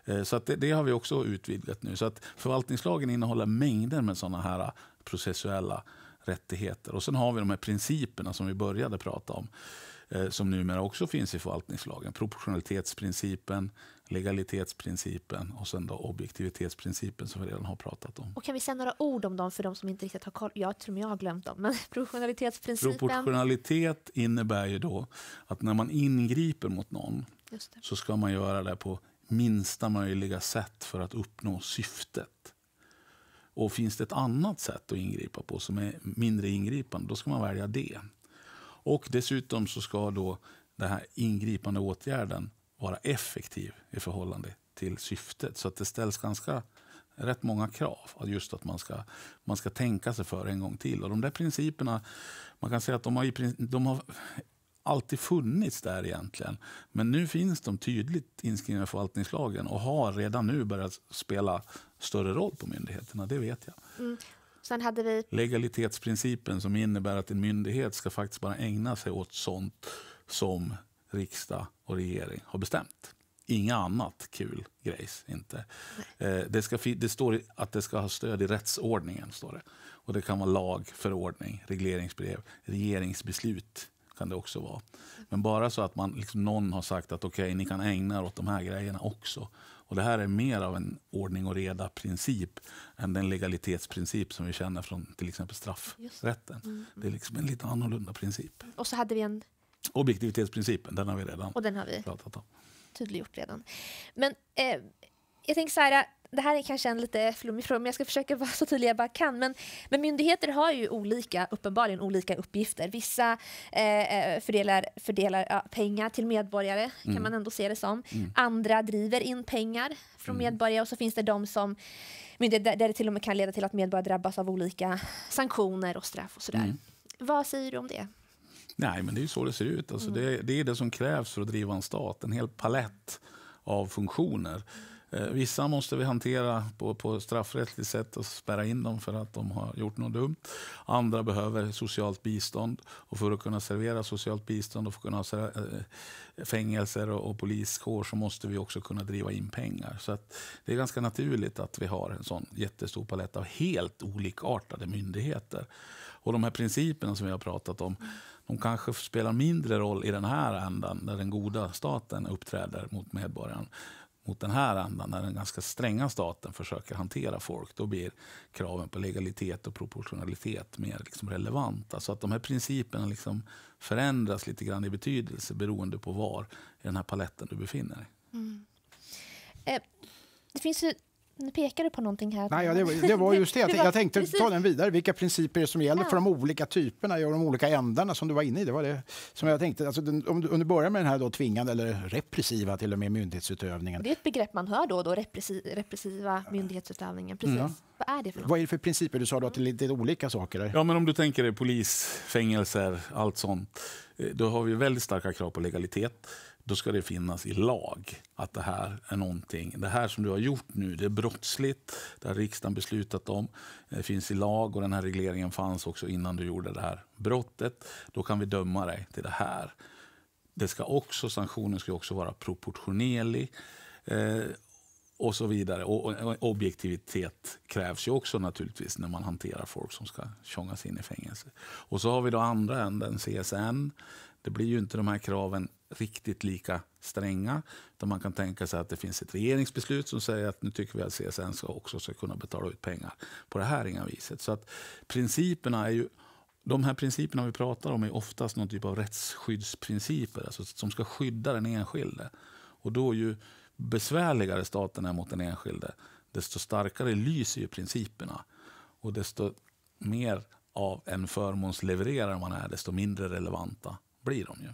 Eh, så att det, det, har vi också utvidgat nu. Så att förvaltningslagen innehåller mängder med sådana här eh, processuella rättigheter. Och sen har vi de här principerna som vi började prata om, eh, som numera också finns i förvaltningslagen. Proportionalitetsprincipen, legalitetsprincipen och sen då objektivitetsprincipen som vi redan har pratat om. Och kan vi säga några ord om dem för de som inte riktigt har koll? Jag tror jag har glömt dem, men [laughs] proportionalitetsprincipen. Proportionalitet innebär ju då att när man ingriper mot någon så ska man göra det på minsta möjliga sätt för att uppnå syftet. Och finns det ett annat sätt att ingripa på som är mindre ingripande, då ska man välja det. Och dessutom så ska då den här ingripande åtgärden vara effektiv i förhållande till syftet. Så att det ställs ganska rätt många krav. Just att man ska, man ska tänka sig för en gång till. Och de där principerna, man kan säga att de har, de har alltid funnits där egentligen. Men nu finns de tydligt inskrivna i förvaltningslagen och har redan nu börjat spela större roll på myndigheterna, det vet jag. Mm. Vi... Legalitetsprincipen som innebär att en myndighet ska faktiskt bara ägna sig åt sånt som riksdag och regering har bestämt. Inga annat kul grejs. Inte. Eh, det, ska, det står att det ska ha stöd i rättsordningen. Står det. Och det kan vara lag, förordning, regleringsbrev, regeringsbeslut, kan det också vara. Men bara så att man, liksom någon har sagt att okej, okay, ni kan ägna er åt de här grejerna också. Och Det här är mer av en ordning och reda-princip än den legalitetsprincip som vi känner från till exempel straffrätten. Mm. Det är liksom en lite annorlunda princip. Och så hade vi en... Objektivitetsprincipen, den har vi redan och den har vi pratat om. Tydliggjort redan. Men eh, jag tänker så här, det här är kanske en lite flummig fråga, men jag ska försöka [laughs] vara så tydlig jag bara kan. Men, men myndigheter har ju olika, uppenbarligen olika uppgifter. Vissa eh, eh fördelar, fördelar ja, pengar till medborgare, mm. kan man ändå se det som. Mm. Andra driver in pengar från mm. medborgare och så finns det de som myndigheter där det till och med kan leda till att medborgare drabbas av olika sanktioner och straff och sådär. Mm. Vad säger du om det? Nej, men det är ju så det ser ut. Alltså, mm. det, det, är det som krävs för att driva en stat, en hel palett av funktioner. Eh, vissa måste vi hantera på, på straffrättsligt sätt och spärra in dem för att de har gjort något dumt. Andra behöver socialt bistånd och för att kunna servera socialt bistånd och för att kunna ha eh, fängelser och, och poliskår så måste vi också kunna driva in pengar. Så att det är ganska naturligt att vi har en sån jättestor palett av helt olikartade myndigheter. Och de här principerna som vi har pratat om, de kanske spelar mindre roll i den här ändan där den goda staten uppträder mot medborgarna mot den här andan, när den ganska stränga staten försöker hantera folk, då blir kraven på legalitet och proportionalitet mer liksom relevanta. Så att de här principerna liksom förändras lite grann i betydelse beroende på var i den här paletten du befinner dig. Mm. Eh, det finns nu pekar du på någonting här. Nej, ja, det, var, det var just det. Jag, [laughs] tänkte ta den vidare. Vilka principer som gäller ja. för de olika typerna och de olika ändarna som du var inne i. Det var det som jag tänkte. Alltså, om, du, om, du, börjar med den här då, tvingande eller repressiva till och med myndighetsutövningen. Det är ett begrepp man hör då och då, repressi, repressiva myndighetsutövningen. Precis. Mm. Vad är det för något? Vad är det för principer? Du sa då att det är lite olika saker. Där. Ja, men om du tänker dig polis, fängelser, allt sånt. Eh, då har vi väldigt starka krav på legalitet då ska det finnas i lag att det här är någonting. Det här som du har gjort nu, det är brottsligt. Det har riksdagen beslutat om. Det finns i lag och den här regleringen fanns också innan du gjorde det här brottet. Då kan vi döma dig till det här. Det ska också, sanktionen ska också vara proportionerlig. Eh, och så vidare. Och, objektivitet krävs ju också naturligtvis när man hanterar folk som ska tjongas in i fängelse. Och så har vi då andra änden, CSN. Det blir ju inte de här kraven riktigt lika stränga. Utan man kan tänka sig att det finns ett regeringsbeslut som säger att nu tycker vi att CSN ska också ska kunna betala ut pengar på det här ringaviset. Så att principerna är ju de här principerna vi pratar om är oftast någon typ av rättsskyddsprinciper alltså som ska skydda den enskilde. Och då ju besvärligare staten är mot den enskilde, desto starkare lyser ju principerna. Och desto mer av en förmånslevererare man är, desto mindre relevanta blir de ju.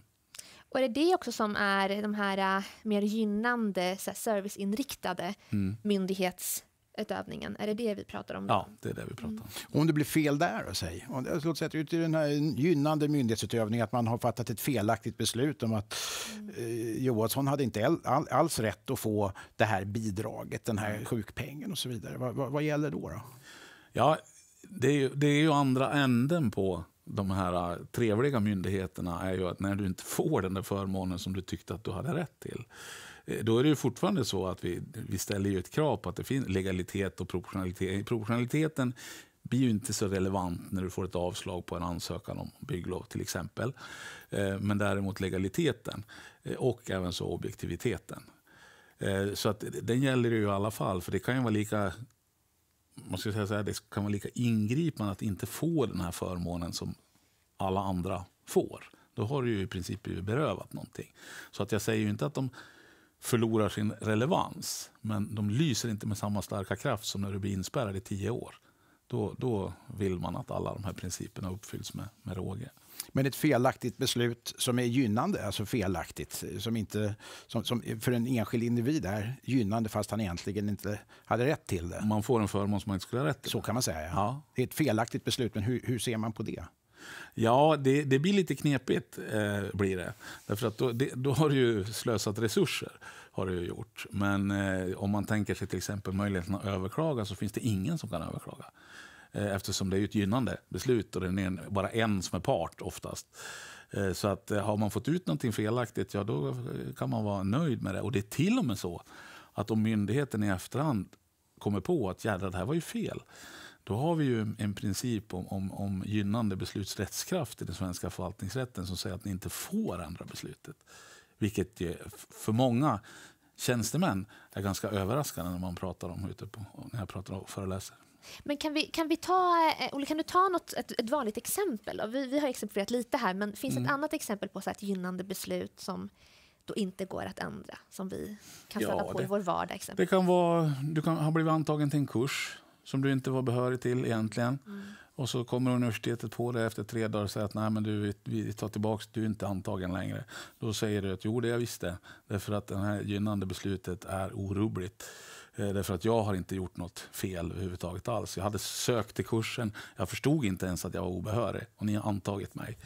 Och det är det också som är de här uh, mer gynnande, så här, serviceinriktade mm. myndighetsutövningen? Är det det vi pratar om? Ja, det är det vi pratar om. Mm. Om det blir fel där, då, säg. Alltså, låt säga ut i den här gynnande myndighetsutövningen att man har fattat ett felaktigt beslut om att mm. Eh, Johansson hade inte all, all, alls rätt att få det här bidraget, den här mm. sjukpengen och så vidare. Va, va, vad gäller då? då? Ja, det är, ju, det är ju andra änden på de här äh, trevliga myndigheterna är ju att när du inte får den där förmånen som du tyckte att du hade rätt till, eh, då är det ju fortfarande så att vi, vi ställer ju ett krav på att det finns legalitet och proportionalitet. Proportionaliteten blir ju inte så relevant när du får ett avslag på en ansökan om bygglov till exempel. Eh, men däremot legaliteten eh, och även så objektiviteten. Så att den gäller ju i alla fall, för det kan ju vara lika man ska säga så här, det kan vara lika ingripande att inte få den här förmånen som alla andra får. Då har du ju i princip blivit berövat någonting. Så att jag säger ju inte att de förlorar sin relevans, men de lyser inte med samma starka kraft som när du blir inspärrad i tio år. Då, då vill man att alla de här principerna uppfylls med, med råge. Men ett felaktigt beslut som är gynnande, alltså felaktigt, som inte, som, som för en enskild individ är gynnande fast han egentligen inte hade rätt till det. Man får en förmån som man inte skulle ha rätt till. Så kan man säga. Ja. Det är ett felaktigt beslut, men hur, hur ser man på det? Ja, det, det blir lite knepigt. Eh, blir det. Därför att då, det, då, har du ju slösat resurser. har du gjort. Men eh, om man tänker sig till exempel möjligheten att överklaga så finns det ingen som kan överklaga. Eh, eftersom det är ett gynnande beslut och det är bara en som är part oftast. Eh, så att eh, har man fått ut någonting felaktigt, ja då kan man vara nöjd med det. Och det är till och med så att om myndigheten i efterhand kommer på att jädrar, det här var ju fel. Då har vi ju en princip om, om, om gynnande beslutsrättskraft i den svenska förvaltningsrätten som säger att ni inte får ändra beslutet. Vilket för många tjänstemän är ganska överraskande när man pratar om ute på, när jag pratar och föreläser. Men kan, vi, kan, vi ta, eh, Olle, kan du ta något, ett, ett vanligt exempel? Vi, vi har exemplifierat lite här, men finns mm. ett annat exempel på så ett gynnande beslut som då inte går att ändra, som vi kan ja, stöta på det, i vår vardag? Exempel. Det kan vara, du kan ha blivit antagen till en kurs som du inte var behörig till egentligen. Mm. Och så kommer universitetet på det efter tre dagar och säger att nej, men du, vi tar tillbaka, du är inte antagen längre. Då säger du att jo, det jag visste, därför att det här gynnande beslutet är orubbligt. Eh, därför att jag har inte gjort något fel överhuvudtaget alls. Jag hade sökt till kursen. Jag förstod inte ens att jag var obehörig och ni har antagit mig.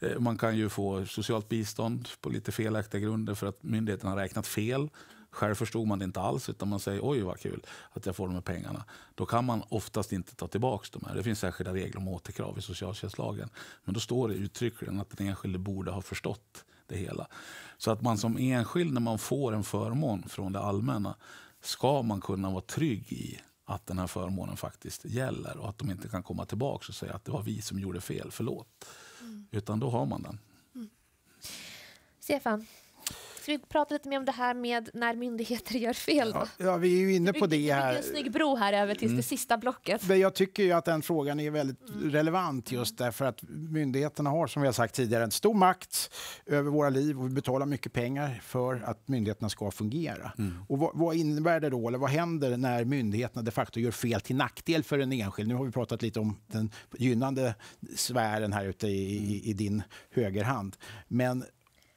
Eh, man kan ju få socialt bistånd på lite felaktiga grunder för att myndigheten har räknat fel. Själv förstod man det inte alls, utan man säger oj vad kul att jag får de här pengarna. Då kan man oftast inte ta tillbaka de här. Det finns särskilda regler om återkrav i socialtjänstlagen. Men då står det uttryckligen att den enskilde borde ha förstått det hela. Så att man som enskild när man får en förmån från det allmänna ska man kunna vara trygg i att den här förmånen faktiskt gäller och att de inte kan komma tillbaka och säga att det var vi som gjorde fel, förlåt. Mm. Utan då har man den. Mm. Stefan, Ska vi prata lite mer om det här med när myndigheter gör fel? Då? Ja, vi är ju inne på det här. Vi en snygg bro här över till mm. det sista blocket. jag tycker ju att den frågan är väldigt relevant just därför att myndigheterna har, som vi har sagt tidigare, en stor makt över våra liv och vi betalar mycket pengar för att myndigheterna ska fungera. Mm. Och vad, vad, innebär det då, eller vad händer när myndigheterna de facto gör fel till nackdel för en enskild? Nu har vi pratat lite om den gynnande sfären här ute i, i, i din högerhand. Men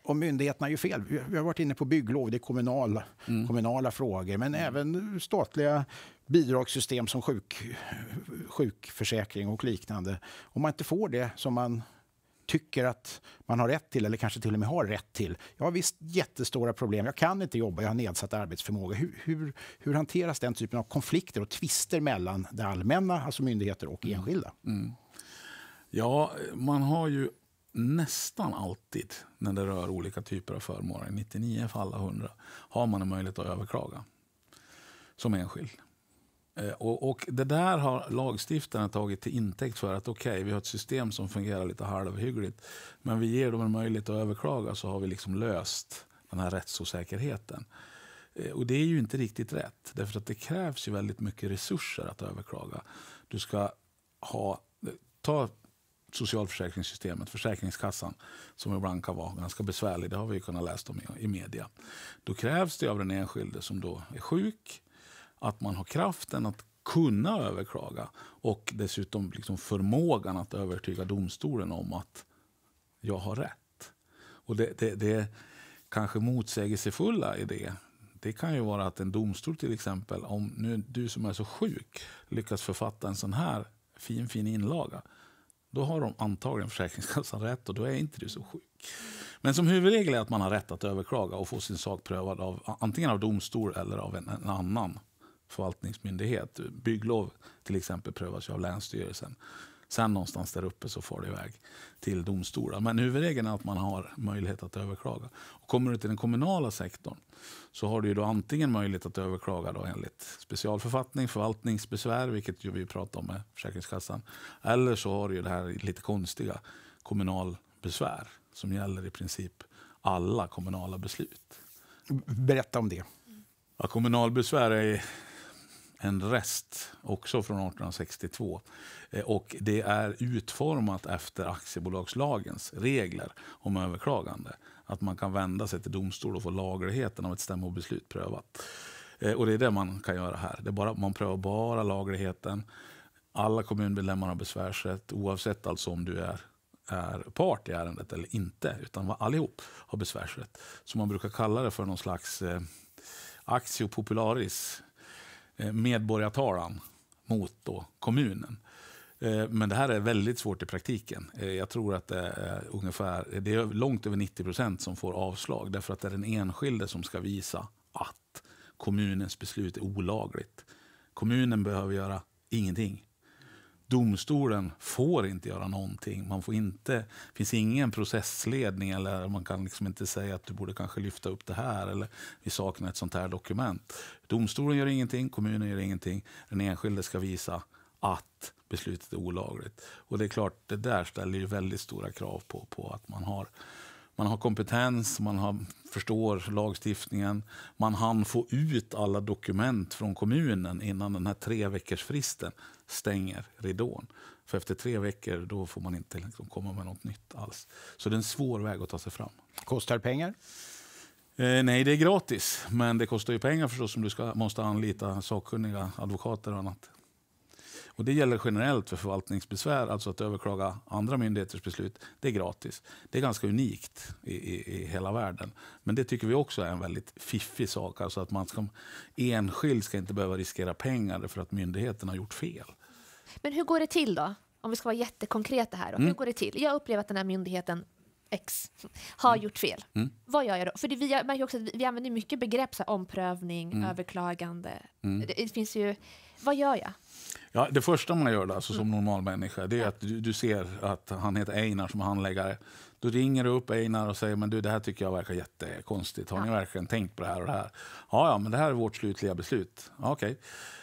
och myndigheterna gör fel. Vi har varit inne på bygglov, det är kommunala, mm. kommunala frågor. Men mm. även statliga bidragssystem som sjuk, sjukförsäkring och liknande. Om man inte får det som man tycker att man har rätt till, eller kanske till och med har rätt till. Jag har visst jättestora problem, jag kan inte jobba, jag har nedsatt arbetsförmåga. Hur, hur, hur hanteras den typen av konflikter och tvister mellan det allmänna, alltså myndigheter och mm. enskilda? Mm. Ja, man har ju nästan alltid när det rör olika typer av förmåner, 99 fall av 100, har man en möjlighet att överklaga som enskild. Eh, och, och, Det där har lagstiftarna tagit till intäkt för att okej, okay, vi har ett system som fungerar lite halvhyggligt, men vi ger dem en möjlighet att överklaga så har vi liksom löst den här rättsosäkerheten. Eh, och det är ju inte riktigt rätt, därför att det krävs ju väldigt mycket resurser att överklaga. Du ska ha, ta socialförsäkringssystemet, Försäkringskassan, som ibland kan vara ganska besvärlig. Det har vi kunnat läsa om i, i media. Då krävs det av den enskilde som då är sjuk att man har kraften att kunna överklaga och dessutom liksom förmågan att övertyga domstolen om att jag har rätt. Och det, det, det kanske motsägelsefulla i det det kan ju vara att en domstol till exempel, om nu du som är så sjuk lyckas författa en sån här fin, fin inlaga, då har de antagligen Försäkringskassan rätt och då är inte du så sjuk. Men som huvudregel är att man har rätt att överklaga och få sin sak prövad av antingen av domstol eller av en, en annan förvaltningsmyndighet. Bygglov till exempel prövas av Länsstyrelsen. Sen någonstans där uppe så får det iväg till domstolar. Men huvudregeln är att man har möjlighet att överklaga. Och kommer du till den kommunala sektorn så har du då antingen möjlighet att överklaga då enligt specialförfattning, förvaltningsbesvär, vilket vi pratar om med Försäkringskassan. Eller så har du det här lite konstiga kommunalbesvär som gäller i princip alla kommunala beslut. Berätta om det. Ja, kommunalbesvär är en rest, också från 1862. Eh, och det är utformat efter aktiebolagslagens regler om överklagande. Att man kan vända sig till domstol och få lagligheten av ett stämmobeslut prövat. Eh, och det är det man kan göra här. Det bara, man prövar bara lagligheten. Alla kommunmedlemmar har besvärsrätt, oavsett alltså om du är är part i ärendet eller inte, utan allihop har besvärsrätt. Så man brukar kalla det för någon slags eh, axio popularis, Eh, medborgartalan mot då kommunen. Eh, men det här är väldigt svårt i praktiken. Eh, jag tror att det är, ungefär, det är långt över 90 procent som får avslag. Därför att det är den enskilde som ska visa att kommunens beslut är olagligt. Kommunen behöver göra ingenting domstolen får inte göra någonting. Man får inte, det finns ingen processledning eller man kan liksom inte säga att du borde kanske lyfta upp det här eller vi saknar ett sånt här dokument. Domstolen gör ingenting, kommunen gör ingenting. Den enskilde ska visa att beslutet är olagligt. Och det är klart, det där ställer ju väldigt stora krav på, på att man har man har kompetens, man har, förstår lagstiftningen. Man hann få ut alla dokument från kommunen innan den här tre veckors fristen stänger ridån. För efter tre veckor då får man inte liksom komma med något nytt alls. Så det är en svår väg att ta sig fram. Kostar pengar? Eh, nej, det är gratis. Men det kostar ju pengar förstås om du ska, måste anlita sakkunniga advokater och annat. Och det gäller generellt för förvaltningsbesvär, alltså att överklaga andra myndigheters beslut. Det är gratis. Det är ganska unikt i, i, i hela världen. Men det tycker vi också är en väldigt fiffig sak. Alltså att man som enskild ska inte behöva riskera pengar för att myndigheten har gjort fel. Men hur går det till då? Om vi ska vara jättekonkreta här. Då. Mm. Hur går det till? Jag upplever att den här myndigheten X har mm. gjort fel. Mm. Vad gör jag då? För det, vi märker också att vi använder mycket begrepp, så här, omprövning, mm. överklagande. Mm. Det, det, finns ju... Vad gör jag? Ja, det första man gör alltså, som normal människa det är att du, du, ser att han heter Einar som handläggare. Då ringer upp Einar och säger men du, det här tycker jag verkar jättekonstigt. Har ni verkligen tänkt på det här och det här? Ja, ja men det här är vårt slutliga beslut. Okej.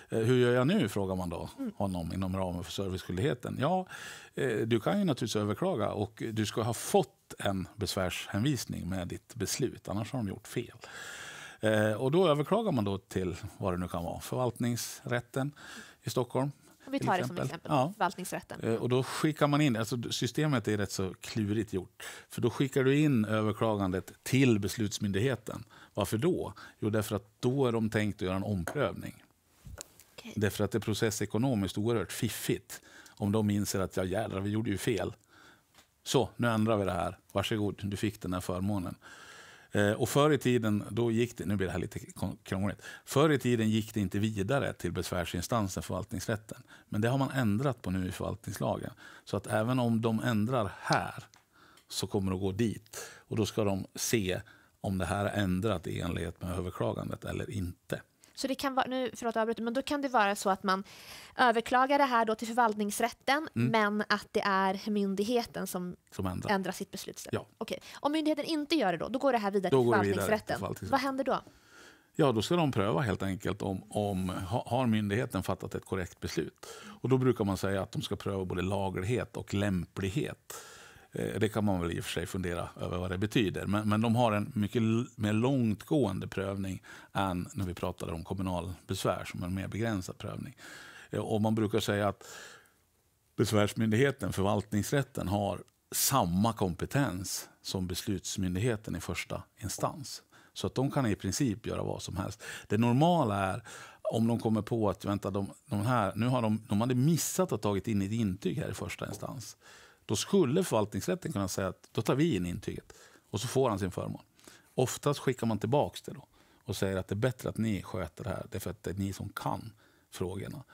Okay. Eh, hur gör jag nu? frågar man då mm. honom inom ramen för serviceskyldigheten. Ja, eh, du kan ju naturligtvis överklaga och du ska ha fått en besvärshänvisning med ditt beslut, annars har de gjort fel. Eh, och då överklagar man då till vad det nu kan vara, förvaltningsrätten i Stockholm. Vi tar det som exempel, ja. förvaltningsrätten. Eh, och då skickar man in, alltså systemet är rätt så klurigt gjort. För då skickar du in överklagandet till beslutsmyndigheten. Varför då? Jo, därför att då är de tänkt att göra en omprövning. Okay. Därför att det är processekonomiskt oerhört fiffigt. Om de inser att ja, jävlar, vi gjorde ju fel. Så, nu ändrar vi det här. Varsågod, du fick den här förmånen. Eh, och förr i tiden, då gick det, nu blir det här lite krångligt, förr i tiden gick det inte vidare till besvärsinstansen, förvaltningsrätten. Men det har man ändrat på nu i förvaltningslagen. Så att även om de ändrar här så kommer det att gå dit. Och då ska de se om det här är ändrat i enlighet med överklagandet eller inte. Så det kan vara, nu, förlåt att avbryta, men då kan det vara så att man överklagar det här då till förvaltningsrätten, mm. men att det är myndigheten som, som ändrar. ändrar sitt beslut. Ja. Okay. Om myndigheten inte gör det då, då går det här vidare till förvaltningsrätten. Vidare till förvaltningsrätten. Vad händer då? Ja, då ska de pröva helt enkelt om, om har myndigheten fattat ett korrekt beslut. Och Då brukar man säga att de ska pröva både laglighet och lämplighet. Eh, det kan man väl i och för sig fundera över vad det betyder. Men, men de har en mycket mer långtgående prövning än när vi pratade om kommunalbesvär som en mer begränsad prövning. Eh, och man brukar säga att besvärsmyndigheten, förvaltningsrätten, har samma kompetens som beslutsmyndigheten i första instans. Så att de kan i princip göra vad som helst. Det normala är om de kommer på att vänta, de, de här, nu har de, de hade missat att tagit in ett intyg här i första instans. Då skulle förvaltningsrätten kunna säga att då tar vi in intyget och så får han sin förmån. Oftast skickar man tillbaka det då och säger att det är bättre att ni sköter det här, för att det är ni som kan frågorna.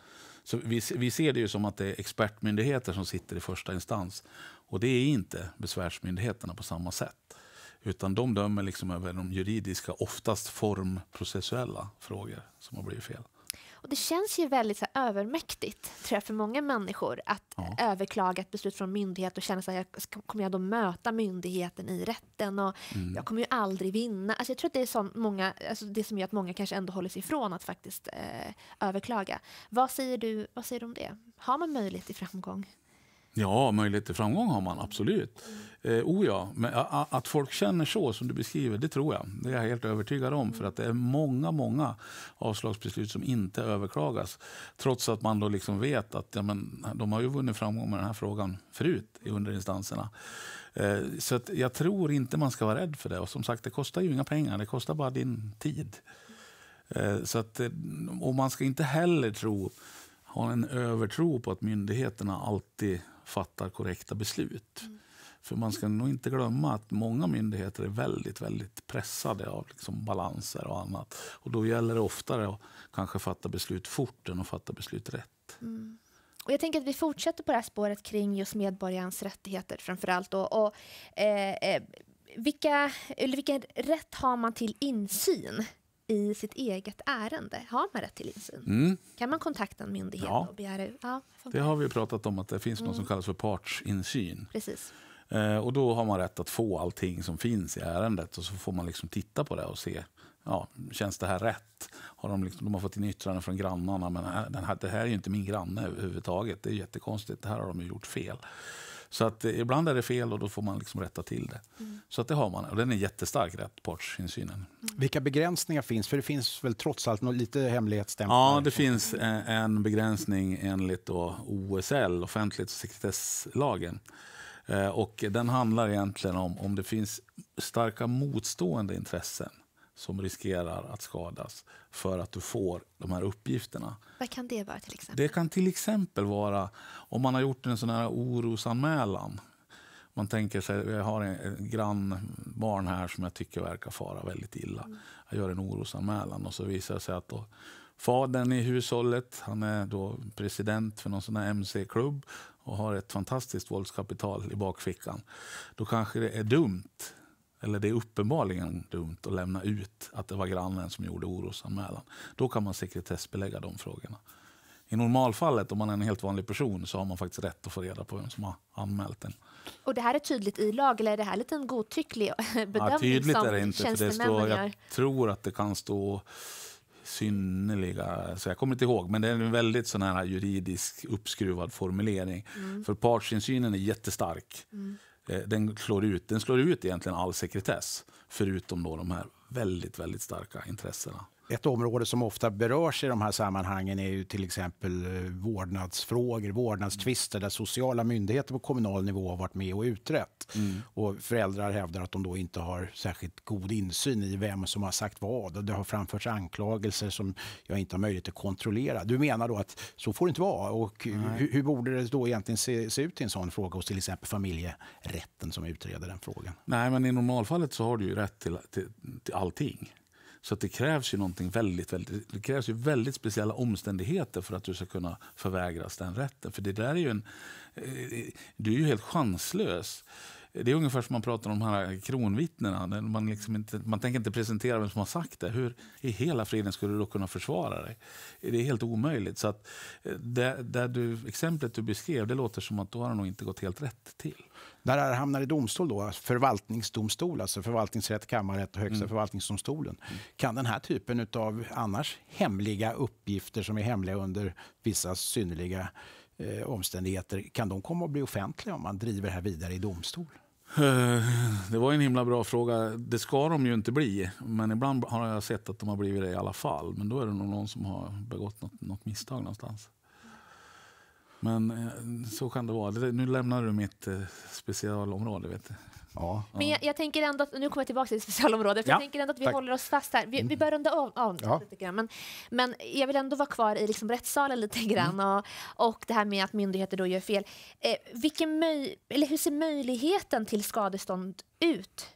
Så vi, vi ser det ju som att det är expertmyndigheter som sitter i första instans. Och det är inte besvärsmyndigheterna på samma sätt. Utan de dömer liksom över de juridiska, oftast formprocessuella frågor som har blivit fel. Och det känns ju väldigt så här, övermäktigt tror jag, för många människor att ja. överklaga ett beslut från myndighet och känna så jag, kommer jag då möta myndigheten i rätten och mm. jag kommer ju aldrig vinna. Alltså, jag tror att det är sånt många, alltså, det som gör att många kanske ändå håller sig ifrån att faktiskt eh, överklaga. Vad säger, du, vad säger du om det? Har man möjlighet till framgång? Ja, möjlighet till framgång har man absolut. Eh, oh ja, men att folk känner så som du beskriver, det tror jag. Det är jag helt övertygad om. För att det är många, många avslagsbeslut som inte överklagas. Trots att man då liksom vet att ja, men, de har ju vunnit framgång med den här frågan förut i underinstanserna. Eh, så jag tror inte man ska vara rädd för det. Och som sagt, det kostar ju inga pengar, det kostar bara din tid. Eh, så att, eh, och man ska inte heller tro, ha en övertro på att myndigheterna alltid fattar korrekta beslut. Mm. För man ska nog inte glömma att många myndigheter är väldigt, väldigt pressade av liksom balanser och annat. Och då gäller det oftare att kanske fatta beslut fort än att fatta beslut rätt. Mm. Och jag tänker att vi fortsätter på det här spåret kring just medborgarens rättigheter framför allt. Och, och eh, eh, vilka, eller vilken rätt har man till insyn? i sitt eget ärende? Har man rätt till insyn? Mm. Kan man kontakta en myndighet ja. och begära ja, Det har vi pratat om, att det finns mm. något som kallas för partsinsyn. Precis. Eh, och då har man rätt att få allting som finns i ärendet och så får man liksom titta på det och se, ja, känns det här rätt? Har de, liksom, de har fått in yttranden från grannarna, men här, här, det här är ju inte min granne överhuvudtaget. Det är jättekonstigt, det här har de gjort fel. Så att ibland är det fel och då får man liksom rätta till det. Mm. Så att det har man, och den är jättestark, rättpartsinsynen. Mm. Vilka begränsningar finns? För det finns väl trots allt lite hemlighetsstämpel? Ja, det liksom. finns eh, en begränsning enligt då OSL, offentlighets och sekretesslagen. Eh, och den handlar egentligen om om det finns starka motstående intressen som riskerar att skadas för att du får de här uppgifterna. Vad kan det vara till exempel? Det kan till exempel vara om man har gjort en sån här orosanmälan. Man tänker sig, jag har ett grannbarn här som jag tycker verkar fara väldigt illa. Mm. Jag gör en orosanmälan och så visar det sig att då, fadern i hushållet, han är då president för någon sån här mc-klubb och har ett fantastiskt våldskapital i bakfickan. Då kanske det är dumt eller det är uppenbarligen dumt att lämna ut att det var grannen som gjorde orosanmälan. Då kan man sekretessbelägga de frågorna. I normalfallet, om man är en helt vanlig person, så har man faktiskt rätt att få reda på vem som har anmält en. Och det här är tydligt i lag, eller är det här lite en godtycklig [laughs] bedömning ja, tydligt som är det inte, för det står, Jag tror att det kan stå synnerliga, så jag kommer inte ihåg, men det är en väldigt sån här juridisk uppskruvad formulering. Mm. För partsinsynen är jättestark. Mm. Eh, den slår ut, den slår ut egentligen all sekretess, förutom då de här väldigt, väldigt starka intressena. Ett område som ofta berörs i de här sammanhangen är ju till exempel eh, vårdnadsfrågor, vårdnadstvister där sociala myndigheter på kommunal nivå har varit med och utrett. Mm. Och föräldrar hävdar att de då inte har särskilt god insyn i vem som har sagt vad. det har framförts anklagelser som jag inte har möjlighet att kontrollera. Du menar då att så får det inte vara. Och hur, hur, borde det då egentligen se, se ut i en sån fråga hos till exempel familjerätten som utreder den frågan? Nej, men i normalfallet så har du ju rätt till, till, till allting. Så det krävs ju någonting väldigt, väldigt, det krävs ju väldigt speciella omständigheter för att du ska kunna förvägras den rätten. För det där är ju en, eh, du är ju helt chanslös. Det är ungefär som man pratar om de här kronvittnena. Man, liksom inte, man tänker inte presentera vem som har sagt det. Hur i hela friden skulle du då kunna försvara dig? Det är helt omöjligt. Så att eh, det, där du, exemplet du beskrev, det låter som att då har det nog inte gått helt rätt till. När det här hamnar i domstol, då, förvaltningsdomstol, alltså förvaltningsrätt, kammarrätt och högsta mm. förvaltningsdomstolen, mm. kan den här typen av annars hemliga uppgifter som är hemliga under vissa synnerliga eh, omständigheter, kan de komma att bli offentliga om man driver det här vidare i domstol? Eh, det var en himla bra fråga. Det ska de ju inte bli, men ibland har jag sett att de har blivit det i alla fall. Men då är det nog någon som har begått något, något misstag någonstans. Men eh, så kan det vara. Nu lämnar du mitt eh, specialområde. Vet du. Ja, ja. Men jag, jag, tänker ändå att, nu kommer jag tillbaka till specialområdet. Ja, jag tänker ändå att vi tack. håller oss fast här. Vi, vi mm. börjar runda av, av ja. lite grann. Men, men jag vill ändå vara kvar i liksom rättssalen lite mm. grann mm. och, och det här med att myndigheter då gör fel. Eh, vilken möj, eller hur ser möjligheten till skadestånd ut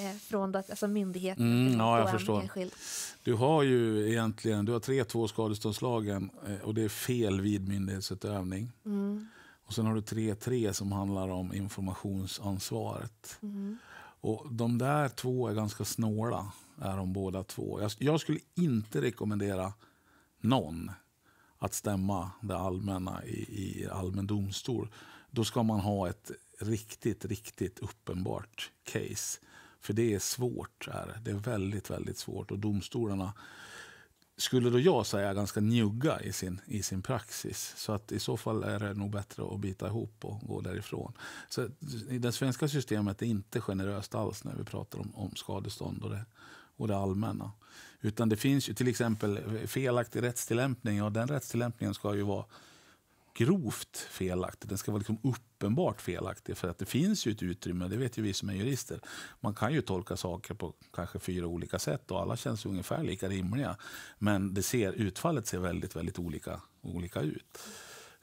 Eh, från då, alltså myndigheten mm, ja, jag förstår. Enskild. Du har ju egentligen du har 3-2 skadeståndslagen eh, och det är fel vid myndighetsutövning. Mm. Och sen har du 3-3 som handlar om informationsansvaret. Mm. Och de där två är ganska snåla, är de båda två. Jag, jag skulle inte rekommendera någon att stämma det allmänna i, i allmän domstol. Då ska man ha ett riktigt, riktigt uppenbart case. För det är svårt. Är det. är väldigt, väldigt svårt. Och domstolarna skulle då jag säga är ganska njugga i sin, i sin praxis. Så att i så fall är det nog bättre att bita ihop och gå därifrån. Så det svenska systemet är inte generöst alls när vi pratar om, om skadestånd och det, och det allmänna. Utan det finns ju till exempel felaktig rättstillämpning och den rättstillämpningen ska ju vara grovt felaktig. Den ska vara liksom uppenbart felaktig. För att det finns ju ett utrymme, det vet ju vi som är jurister. Man kan ju tolka saker på kanske fyra olika sätt och alla känns ungefär lika rimliga. Men det ser, utfallet ser väldigt, väldigt olika, olika ut.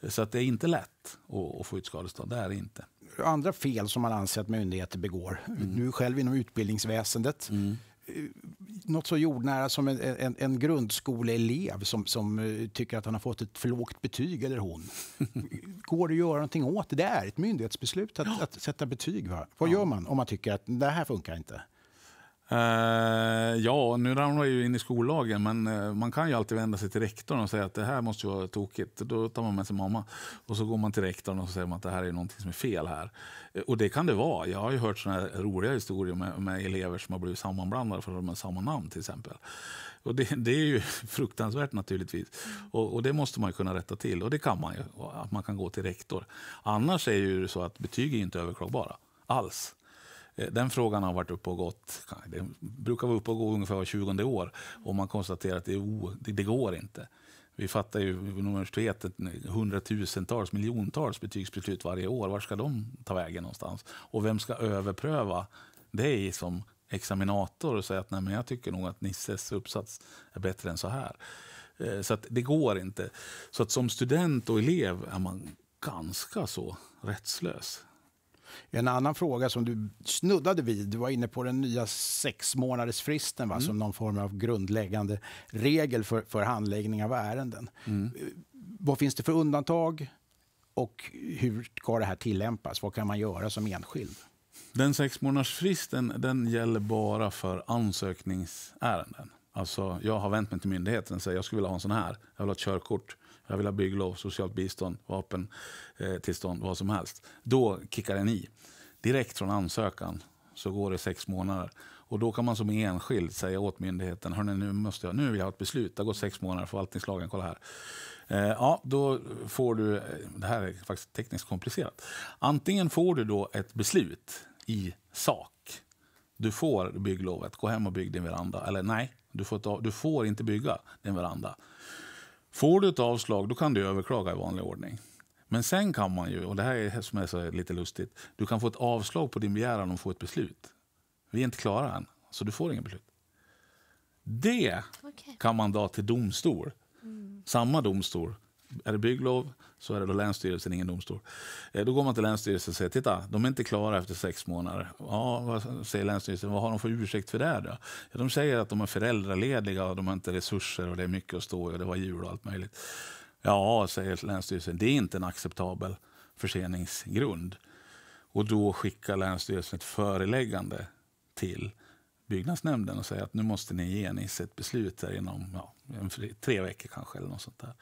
Så att det är inte lätt att, få ut skadestånd. Det är det inte. Andra fel som man anser att myndigheter begår, mm. nu själv inom utbildningsväsendet. Mm något så jordnära som en, en, en grundskoleelev som, som eh, tycker att han har fått ett för lågt betyg, eller hon. [laughs] Går det att göra någonting åt det? Det är ett myndighetsbeslut att, att sätta betyg. Va? Vad ja. gör man om man tycker att det här funkar inte? Uh, ja, nu ramlar jag ju in i skollagen, men uh, man kan ju alltid vända sig till rektorn och säga att det här måste ju vara tokigt. Då tar man med sig mamma och så går man till rektorn och så säger man att det här är någonting som är fel här. Uh, och det kan det vara. Jag har ju hört sådana roliga historier med, med, elever som har blivit sammanblandade för att de har samma namn till exempel. Och det, det är ju [laughs] fruktansvärt naturligtvis. Och, och, det måste man ju kunna rätta till och det kan man ju, att man kan gå till rektor. Annars är ju så att betyg är inte överklagbara alls. Eh, den frågan har varit uppe och gått. Det brukar vara uppe och gå ungefär var tjugonde år. Och man konstaterar att det, o, det, det går inte. Vi fattar ju vid universitetet hundratusentals, miljontals betygsbeslut varje år. Var ska de ta vägen någonstans? Och vem ska överpröva dig som examinator och säga att Nej, men jag tycker nog att Nisses uppsats är bättre än så här? Eh, så att det går inte. Så att som student och elev är man ganska så rättslös. En annan fråga som du snuddade vid, du var inne på den nya sex månaders va, mm. som någon form av grundläggande regel för, för handläggning av ärenden. Mm. Eh, vad finns det för undantag och hur ska det här tillämpas? Vad kan man göra som enskild? Den sex månaders den gäller bara för ansökningsärenden. Alltså, jag har vänt mig till myndigheten och säger jag skulle vilja ha en sån här. Jag vill ha ett körkort jag vill ha bygglov, socialt bistånd, vapentillstånd, eh, vad som helst. Då kickar den i. Direkt från ansökan så går det sex månader. Och Då kan man som enskild säga åt myndigheten, Hörrni, nu, måste jag, nu vill jag ha ett beslut, det har gått sex månader, förvaltningslagen, kolla här. Eh, ja, då får du, det här är faktiskt tekniskt komplicerat, antingen får du då ett beslut i sak, du får bygglovet, gå hem och bygg din veranda, eller nej, du får, ta, du får inte bygga din veranda. Får du ett avslag då kan du överklaga i vanlig ordning. Men sen kan man ju, och det här är som är så lite lustigt, du kan få ett avslag på din begäran om att få ett beslut. Vi är inte klara än, så du får inget beslut. Det okay. kan man dra till domstol. Mm. Samma domstol är det bygglov så är det då Länsstyrelsen, ingen domstol. Eh, då går man till Länsstyrelsen och säger, titta, de är inte klara efter sex månader. Ja, vad säger Länsstyrelsen, vad har de för ursäkt för det då? Ja, de säger att de är föräldralediga och de har inte resurser och det är mycket att stå i och det var jul och allt möjligt. Ja, säger Länsstyrelsen, det är inte en acceptabel förseningsgrund. Och då skickar Länsstyrelsen ett föreläggande till byggnadsnämnden och säger att nu måste ni ge ett beslut här inom ja, tre veckor kanske. eller något sånt där.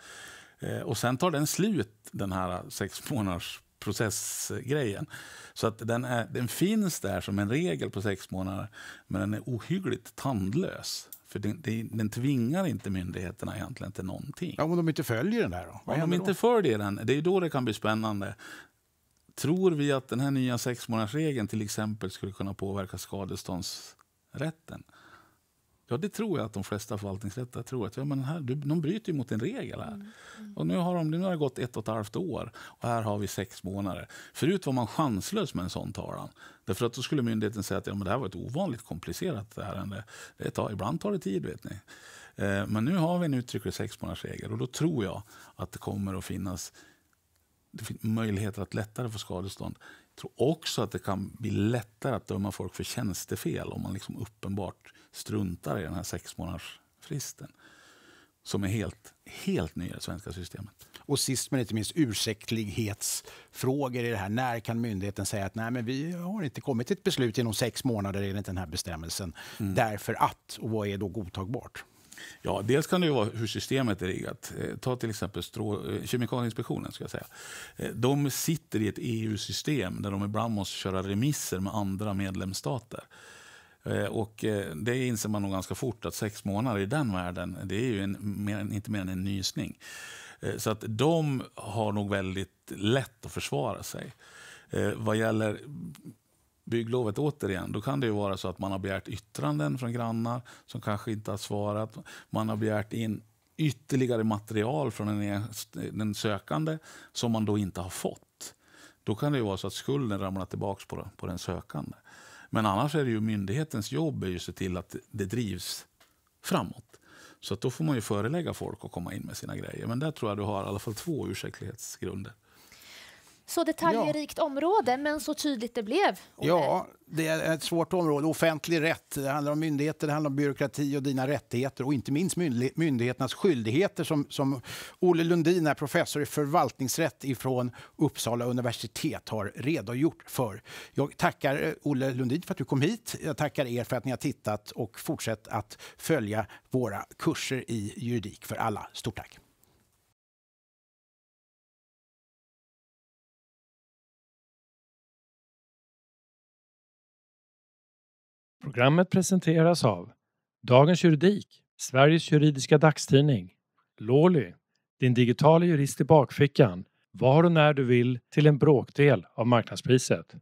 Eh, och sen tar den slut, den här sex månaders processgrejen. Så att den, är, den finns där som en regel på sex månader, men den är ohyggligt tandlös. För den, den, den tvingar inte myndigheterna egentligen till någonting. Ja, om de inte följer den där då? Vad om de inte då? följer den, det är då det kan bli spännande. Tror vi att den här nya sexmånadersregeln till exempel skulle kunna påverka skadeståndsrätten? Ja, det tror jag att de flesta förvaltningsrätter tror. att ja, men här, du, De bryter ju mot en regel här. Mm, mm. Och nu har, de, nu har det gått ett och ett halvt år och här har vi sex månader. Förut var man chanslös med en sån talan. Därför att då skulle myndigheten säga att ja, men det här var ett ovanligt komplicerat ärende. Det tar, ibland tar det tid, vet ni. Eh, men nu har vi en uttrycklig sexmånadersregel och då tror jag att det kommer att finnas möjligheter att lättare få skadestånd. Jag tror också att det kan bli lättare att döma folk för tjänstefel om man liksom uppenbart struntar i den här sex månaders fristen som är helt, helt ny i det svenska systemet. Och sist men inte minst ursäktlighetsfrågor i det här. När kan myndigheten säga att nej, men vi har inte kommit till ett beslut inom sex månader enligt den här bestämmelsen mm. därför att, och vad är då godtagbart? Ja, dels kan det vara hur systemet är riggat. Eh, ta till exempel strå, eh, Kemikalieinspektionen. Ska jag säga. Eh, de sitter i ett EU-system där de ibland måste köra remisser med andra medlemsstater. Eh, och eh, det inser man nog ganska fort att sex månader i den världen, det är ju en, mer, inte mer än en nysning. Eh, så att de har nog väldigt lätt att försvara sig. Vad gäller bygglovet återigen, då kan det ju vara så att man har begärt yttranden från grannar som kanske inte har svarat. Man har begärt in ytterligare material från den, e-, sökande som man då inte har fått. Då kan det ju vara så att skulden ramlar tillbaka på den sökande. Men annars är det ju myndighetens jobb att se till att det drivs framåt. Så då får man ju förelägga folk att komma in med sina grejer. Men där tror jag du har i alla fall två ursäktlighetsgrunder så detaljerikt ja. område, men så tydligt det blev. Ja, det är ett svårt område. Offentlig rätt, det handlar om myndigheter, det handlar om byråkrati och dina rättigheter och inte minst myndigheternas skyldigheter som, som Olle Lundin, är professor i förvaltningsrätt från Uppsala universitet, har redogjort för. Jag tackar eh, Olle Lundin för att du kom hit. Jag tackar er för att ni har tittat och fortsatt att följa våra kurser i juridik för alla. Stort tack! Programmet presenteras av Dagens Juridik, Sveriges juridiska dagstidning, Lawly, din digitala jurist i bakfickan, var och när du vill till en bråkdel av marknadspriset.